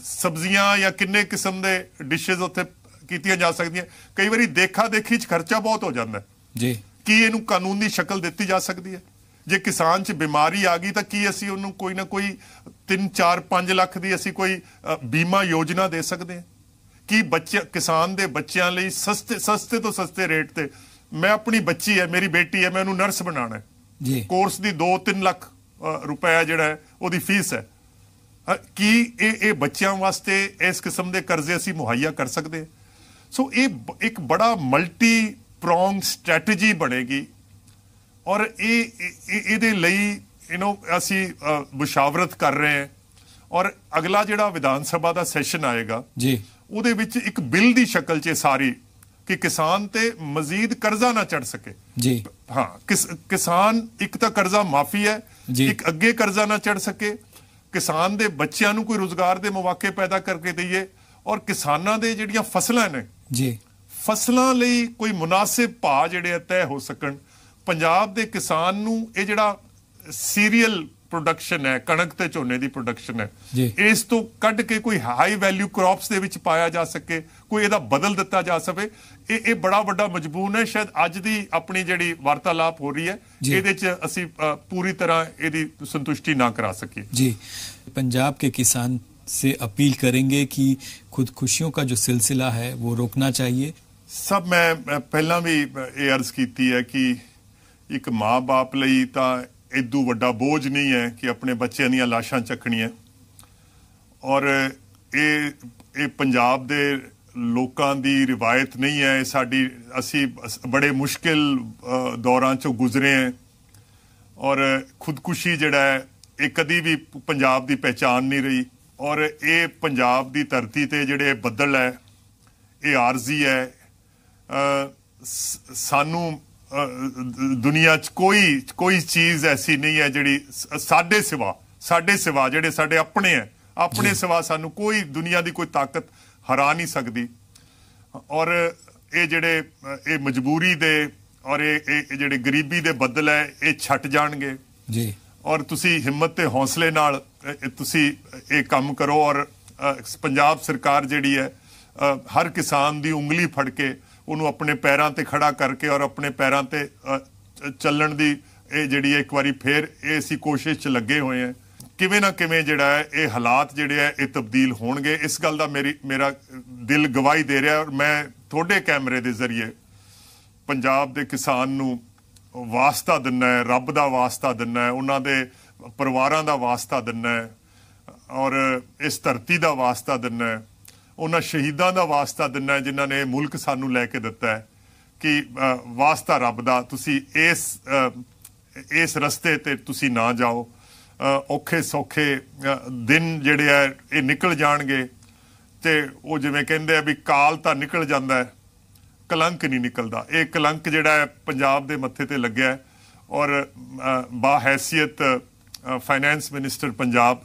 ਸਬਜ਼ੀਆਂ ਜਾਂ ਕਿੰਨੇ ਕਿਸਮ ਦੇ ਡਿਸ਼ੇਸ ਉੱਥੇ ਕੀਤੀਆਂ ਜਾ ਸਕਦੀਆਂ ਕਈ ਵਾਰੀ ਦੇਖਾ ਦੇਖੀ ਚ ਖਰਚਾ ਬਹੁਤ ਹੋ ਜਾਂਦਾ ਜੀ ਕੀ ਇਹਨੂੰ ਕਾਨੂੰਨੀ ਸ਼ਕਲ ਦਿੱਤੀ ਜਾ ਸਕਦੀ ਹੈ ਜੇ ਕਿਸਾਨ 'ਚ ਬਿਮਾਰੀ ਆ ਗਈ ਤਾਂ ਕੀ ਅਸੀਂ ਉਹਨੂੰ ਕੋਈ ਨਾ ਕੋਈ 3 4 5 ਲੱਖ ਦੀ ਅਸੀਂ ਕੋਈ ਬੀਮਾ ਯੋਜਨਾ ਦੇ ਸਕਦੇ ਹਾਂ ਕੀ ਬੱਚੇ ਕਿਸਾਨ ਦੇ ਬੱਚਿਆਂ ਲਈ ਸਸਤੇ ਸਸਤੇ ਤੋਂ ਸਸਤੇ ਰੇਟ ਤੇ ਮੈਂ ਆਪਣੀ ਬੱਚੀ ਹੈ ਮੇਰੀ ਬੇਟੀ ਹੈ ਮੈਂ ਉਹਨੂੰ ਨਰਸ ਬਣਾਉਣਾ ਹੈ ਜੀ ਕੋਰਸ ਦੀ 2-3 ਲੱਖ ਰੁਪਏ ਜਿਹੜਾ ਉਹਦੀ ਫੀਸ ਹੈ ਕੀ ਇਹ ਇਹ ਬੱਚਿਆਂ ਵਾਸਤੇ ਇਸ ਕਿਸਮ ਦੇ ਕਰਜ਼ੇ ਅਸੀਂ ਮੁਹੱਈਆ ਕਰ ਸਕਦੇ ਸੋ ਇਹ ਇੱਕ ਬੜਾ ਮਲਟੀ ਪ੍ਰੋਂਗ ਸਟ੍ਰੈਟਜੀ ਬਣੇਗੀ ਔਰ ਇਹ ਇਹਦੇ ਲਈ ਯੂ نو ਅਸੀਂ ਬੁਸ਼ਾਵਰਤ ਕਰ ਰਹੇ ਹਾਂ ਔਰ ਅਗਲਾ ਜਿਹੜਾ ਵਿਧਾਨ ਸਭਾ ਦਾ ਸੈਸ਼ਨ ਆਏਗਾ ਜੀ ਉਹਦੇ ਵਿੱਚ ਇੱਕ ਬਿੱਲ ਦੀ ਸ਼ਕਲ 'ਚ ਸਾਰੀ ਕਿ ਕਿਸਾਨ ਤੇ ਮਜ਼ੀਦ ਕਰਜ਼ਾ ਨਾ ਚੜ ਸਕੇ ਜੀ ਹਾਂ ਕਿਸਾਨ ਇੱਕ ਤਾਂ ਕਰਜ਼ਾ ਮਾਫੀ ਹੈ ਇੱਕ ਅੱਗੇ ਕਰਜ਼ਾ ਨਾ ਚੜ ਸਕੇ ਕਿਸਾਨ ਦੇ ਬੱਚਿਆਂ ਨੂੰ ਕੋਈ ਰੋਜ਼ਗਾਰ ਦੇ ਮੌਕੇ ਪੈਦਾ ਕਰਕੇ ਦਈਏ ਔਰ ਕਿਸਾਨਾਂ ਦੇ ਜਿਹੜੀਆਂ ਫਸਲਾਂ ਨੇ ਜੀ ਫਸਲਾਂ ਲਈ ਕੋਈ ਮناسب ਭਾਅ ਜਿਹੜੇ ਤੈਅ ਹੋ ਸਕਣ ਪੰਜਾਬ ਦੇ ਕਿਸਾਨ ਨੂੰ ਇਹ ਜਿਹੜਾ ਸੀਰੀਅਲ ਪ੍ਰੋਡਕਸ਼ਨ ਹੈ ਕਣਕ ਤੇ ਝੋਨੇ ਦੀ ਪ੍ਰੋਡਕਸ਼ਨ ਹੈ ਇਸ ਤੋਂ ਕੱਢ ਕੇ ਕੋਈ ਹਾਈ ਵੈਲਿਊ ਕ੍ਰੌਪਸ ਦੇ ਵਿੱਚ ਪਾਇਆ ਜਾ ਸਕੇ ਕੋਈ ਇਹਦਾ ਬਦਲ ਦਿੱਤਾ ਜਾ ਸਕੇ ਇਹ ਇਹ ਬੜਾ ਵੱਡਾ ਮਜਬੂਰ ਹੈ ਸ਼ਾਇਦ ਅੱਜ ਦੀ ਆਪਣੀ ਜਿਹੜੀ ਵਾਰਤਾਲਾਪ ਹੋ ਰਹੀ ਹੈ ਇਹਦੇ 'ਚ ਅਸੀਂ ਪੂਰੀ ਤਰ੍ਹਾਂ ਇਹਦੀ ਸੰਤੁਸ਼ਟੀ ਨਾ ਕਰਾ ਸਕੀਏ ਜੀ ਪੰਜਾਬ ਕੇ ਕਿਸਾਨ ਸੇ ਅਪੀਲ करेंगे ਕਿ ਖੁਦਕੁਸ਼ੀਆਂ ਦਾ ਜੋ ਸਿਲਸਿਲਾ ਹੈ ਉਹ ਰੋਕਣਾ ਚਾਹੀਏ ਸਭ ਮੈਂ ਪਹਿਲਾਂ ਵੀ ਇਹ ਅਰਜ਼ ਕੀਤੀ ਹੈ ਕਿ ਇੱਕ ਮਾਂ-ਬਾਪ ਲਈ ਤਾਂ ਇਦੋਂ ਵੱਡਾ ਬੋਝ ਨਹੀਂ ਹੈ ਕਿ ਆਪਣੇ ਬੱਚਿਆਂ ਦੀਆਂ ਲਾਸ਼ਾਂ ਚੱਕਣੀਆਂ ਔਰ ਇਹ ਇਹ ਪੰਜਾਬ ਦੇ ਲੋਕਾਂ ਦੀ ਰਿਵਾਇਤ ਨਹੀਂ ਹੈ ਸਾਡੀ ਅਸੀਂ ਬੜੇ ਮੁਸ਼ਕਿਲ ਦੌਰਾਂ ਚੋਂ ਗੁਜ਼ਰੇ ਹਾਂ ਔਰ ਖੁਦਕੁਸ਼ੀ ਜਿਹੜਾ ਹੈ ਇਹ ਕਦੀ ਵੀ ਪੰਜਾਬ ਦੀ ਪਛਾਣ ਨਹੀਂ ਰਹੀ ਔਰ ਇਹ ਪੰਜਾਬ ਦੀ ਧਰਤੀ ਤੇ ਜਿਹੜੇ ਬੱਦਲ ਹੈ ਇਹ ਆਰਜ਼ੀ ਹੈ ਸਾਨੂੰ ਦੁਨੀਆ 'ਚ ਕੋਈ ਕੋਈ ਚੀਜ਼ ਐਸੀ ਨਹੀਂ ਹੈ ਜਿਹੜੀ ਸਾਡੇ ਸਿਵਾ ਸਾਡੇ ਸਿਵਾ ਜਿਹੜੇ ਸਾਡੇ ਆਪਣੇ ਹੈ ਆਪਣੇ ਸਿਵਾ ਸਾਨੂੰ ਕੋਈ ਦੁਨੀਆ ਦੀ ਕੋਈ ਤਾਕਤ ਹਰਾ ਨਹੀਂ ਸਕਦੀ ਔਰ ਇਹ ਜਿਹੜੇ ਇਹ ਮਜਬੂਰੀ ਦੇ ਔਰ ਇਹ ਇਹ ਜਿਹੜੇ ਗਰੀਬੀ ਦੇ ਬੱਦਲ ਹੈ ਇਹ ਛੱਟ ਜਾਣਗੇ ਜੀ ਔਰ ਤੁਸੀਂ ਹਿੰਮਤ ਤੇ ਹੌਸਲੇ ਨਾਲ ਤੁਸੀਂ ਇਹ ਕੰਮ ਕਰੋ ਔਰ ਪੰਜਾਬ ਸਰਕਾਰ ਜਿਹੜੀ ਹੈ ਹਰ ਕਿਸਾਨ ਦੀ ਉਂਗਲੀ ਫੜ ਕੇ ਉਹਨੂੰ ਆਪਣੇ ਪੈਰਾਂ ਤੇ ਖੜਾ ਕਰਕੇ ਔਰ ਆਪਣੇ ਪੈਰਾਂ ਤੇ ਚੱਲਣ ਦੀ ਇਹ ਜਿਹੜੀ ਇੱਕ ਵਾਰੀ ਫੇਰ ਇਹ ਅਸੀਂ ਕੋਸ਼ਿਸ਼ 'ਚ ਲੱਗੇ ਹੋਏ ਆ ਕਿਵੇਂ ਨਾ ਕਿਵੇਂ ਜਿਹੜਾ ਹੈ ਇਹ ਹਾਲਾਤ ਜਿਹੜੇ ਆ ਇਹ ਤਬਦੀਲ ਹੋਣਗੇ ਇਸ ਗੱਲ ਦਾ ਮੇਰੀ ਮੇਰਾ ਦਿਲ ਗਵਾਹੀ ਦੇ ਰਿਹਾ ਔਰ ਮੈਂ ਤੁਹਾਡੇ ਕੈਮਰੇ ਦੇ ਜ਼ਰੀਏ ਪੰਜਾਬ ਦੇ ਕਿਸਾਨ ਨੂੰ ਵਾਸਤਾ ਦਿੰਨਾ ਹੈ ਰੱਬ ਦਾ ਵਾਸਤਾ ਦਿੰਨਾ ਹੈ ਉਹਨਾਂ ਦੇ ਪਰਿਵਾਰਾਂ ਦਾ ਵਾਸਤਾ ਦਿੰਨਾ ਹੈ ਔਰ ਇਸ ਧਰਤੀ ਦਾ ਵਾਸਤਾ ਦਿੰਨਾ ਹੈ ਉਹਨਾਂ ਸ਼ਹੀਦਾਂ ਦਾ ਵਾਸਤਾ ਦਿੰਨਾ ਜਿਨ੍ਹਾਂ ਨੇ ਮੁਲਕ ਸਾਨੂੰ ਲੈ ਕੇ ਦਿੱਤਾ ਹੈ ਕਿ ਵਾਸਤਾ ਰੱਬ ਦਾ ਤੁਸੀਂ ਇਸ ਇਸ ਰਸਤੇ ਤੇ ਤੁਸੀਂ ਨਾ ਜਾਓ ਔਖੇ ਸੌਖੇ ਦਿਨ ਜਿਹੜੇ ਆ ਇਹ ਨਿਕਲ ਜਾਣਗੇ ਤੇ ਉਹ ਜਿਵੇਂ ਕਹਿੰਦੇ ਆ ਵੀ ਕਾਲ ਤਾਂ ਨਿਕਲ ਜਾਂਦਾ ਹੈ ਕਲੰਕ ਨਹੀਂ ਨਿਕਲਦਾ ਇਹ ਕਲੰਕ ਜਿਹੜਾ ਹੈ ਪੰਜਾਬ ਦੇ ਮੱਥੇ ਤੇ ਲੱਗਿਆ ਔਰ ਬਾ ਹੈਸੀਅਤ ਫਾਈਨੈਂਸ ਮਿਨਿਸਟਰ ਪੰਜਾਬ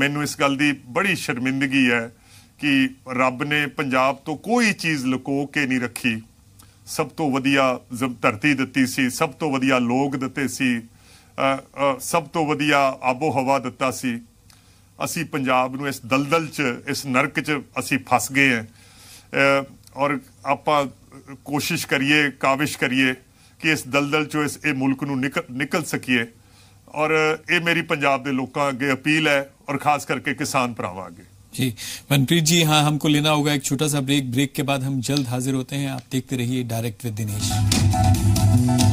ਮੈਨੂੰ ਇਸ ਗੱਲ ਦੀ ਬੜੀ ਸ਼ਰਮਿੰਦਗੀ ਹੈ ਕਿ ਰੱਬ ਨੇ ਪੰਜਾਬ ਤੋਂ ਕੋਈ ਚੀਜ਼ ਲੁਕੋ ਕੇ ਨਹੀਂ ਰੱਖੀ ਸਭ ਤੋਂ ਵਧੀਆ ਧਰਤੀ ਦਿੱਤੀ ਸੀ ਸਭ ਤੋਂ ਵਧੀਆ ਲੋਕ ਦਿੱਤੇ ਸੀ ਸਭ ਤੋਂ ਵਧੀਆ ਆਬੋ ਹਵਾ ਦਿੱਤਾ ਸੀ ਅਸੀਂ ਪੰਜਾਬ ਨੂੰ ਇਸ ਦਲਦਲ 'ਚ ਇਸ ਨਰਕ 'ਚ ਅਸੀਂ ਫਸ ਗਏ ਹਾਂ ਔਰ ਆਪਾਂ ਕੋਸ਼ਿਸ਼ ਕਰੀਏ ਕਾਵਿਸ਼ ਕਰੀਏ ਕਿ ਇਸ ਦਲਦਲ 'ਚੋਂ ਇਸ ਇਹ ਮੁਲਕ ਨੂੰ ਨਿਕਲ ਸਕੀਏ ਔਰ ਇਹ ਮੇਰੀ ਪੰਜਾਬ ਦੇ ਲੋਕਾਂ ਅੱਗੇ ਅਪੀਲ ਹੈ ਔਰ ਖਾਸ ਕਰਕੇ ਕਿਸਾਨ ਭਰਾਵਾਂ ਅੱਗੇ जी मनप्रीत जी हाँ हमको लेना होगा एक छोटा सा ब्रेक ब्रेक के बाद हम जल्द हाजिर होते हैं आप देखते रहिए डायरेक्ट विद दिनेश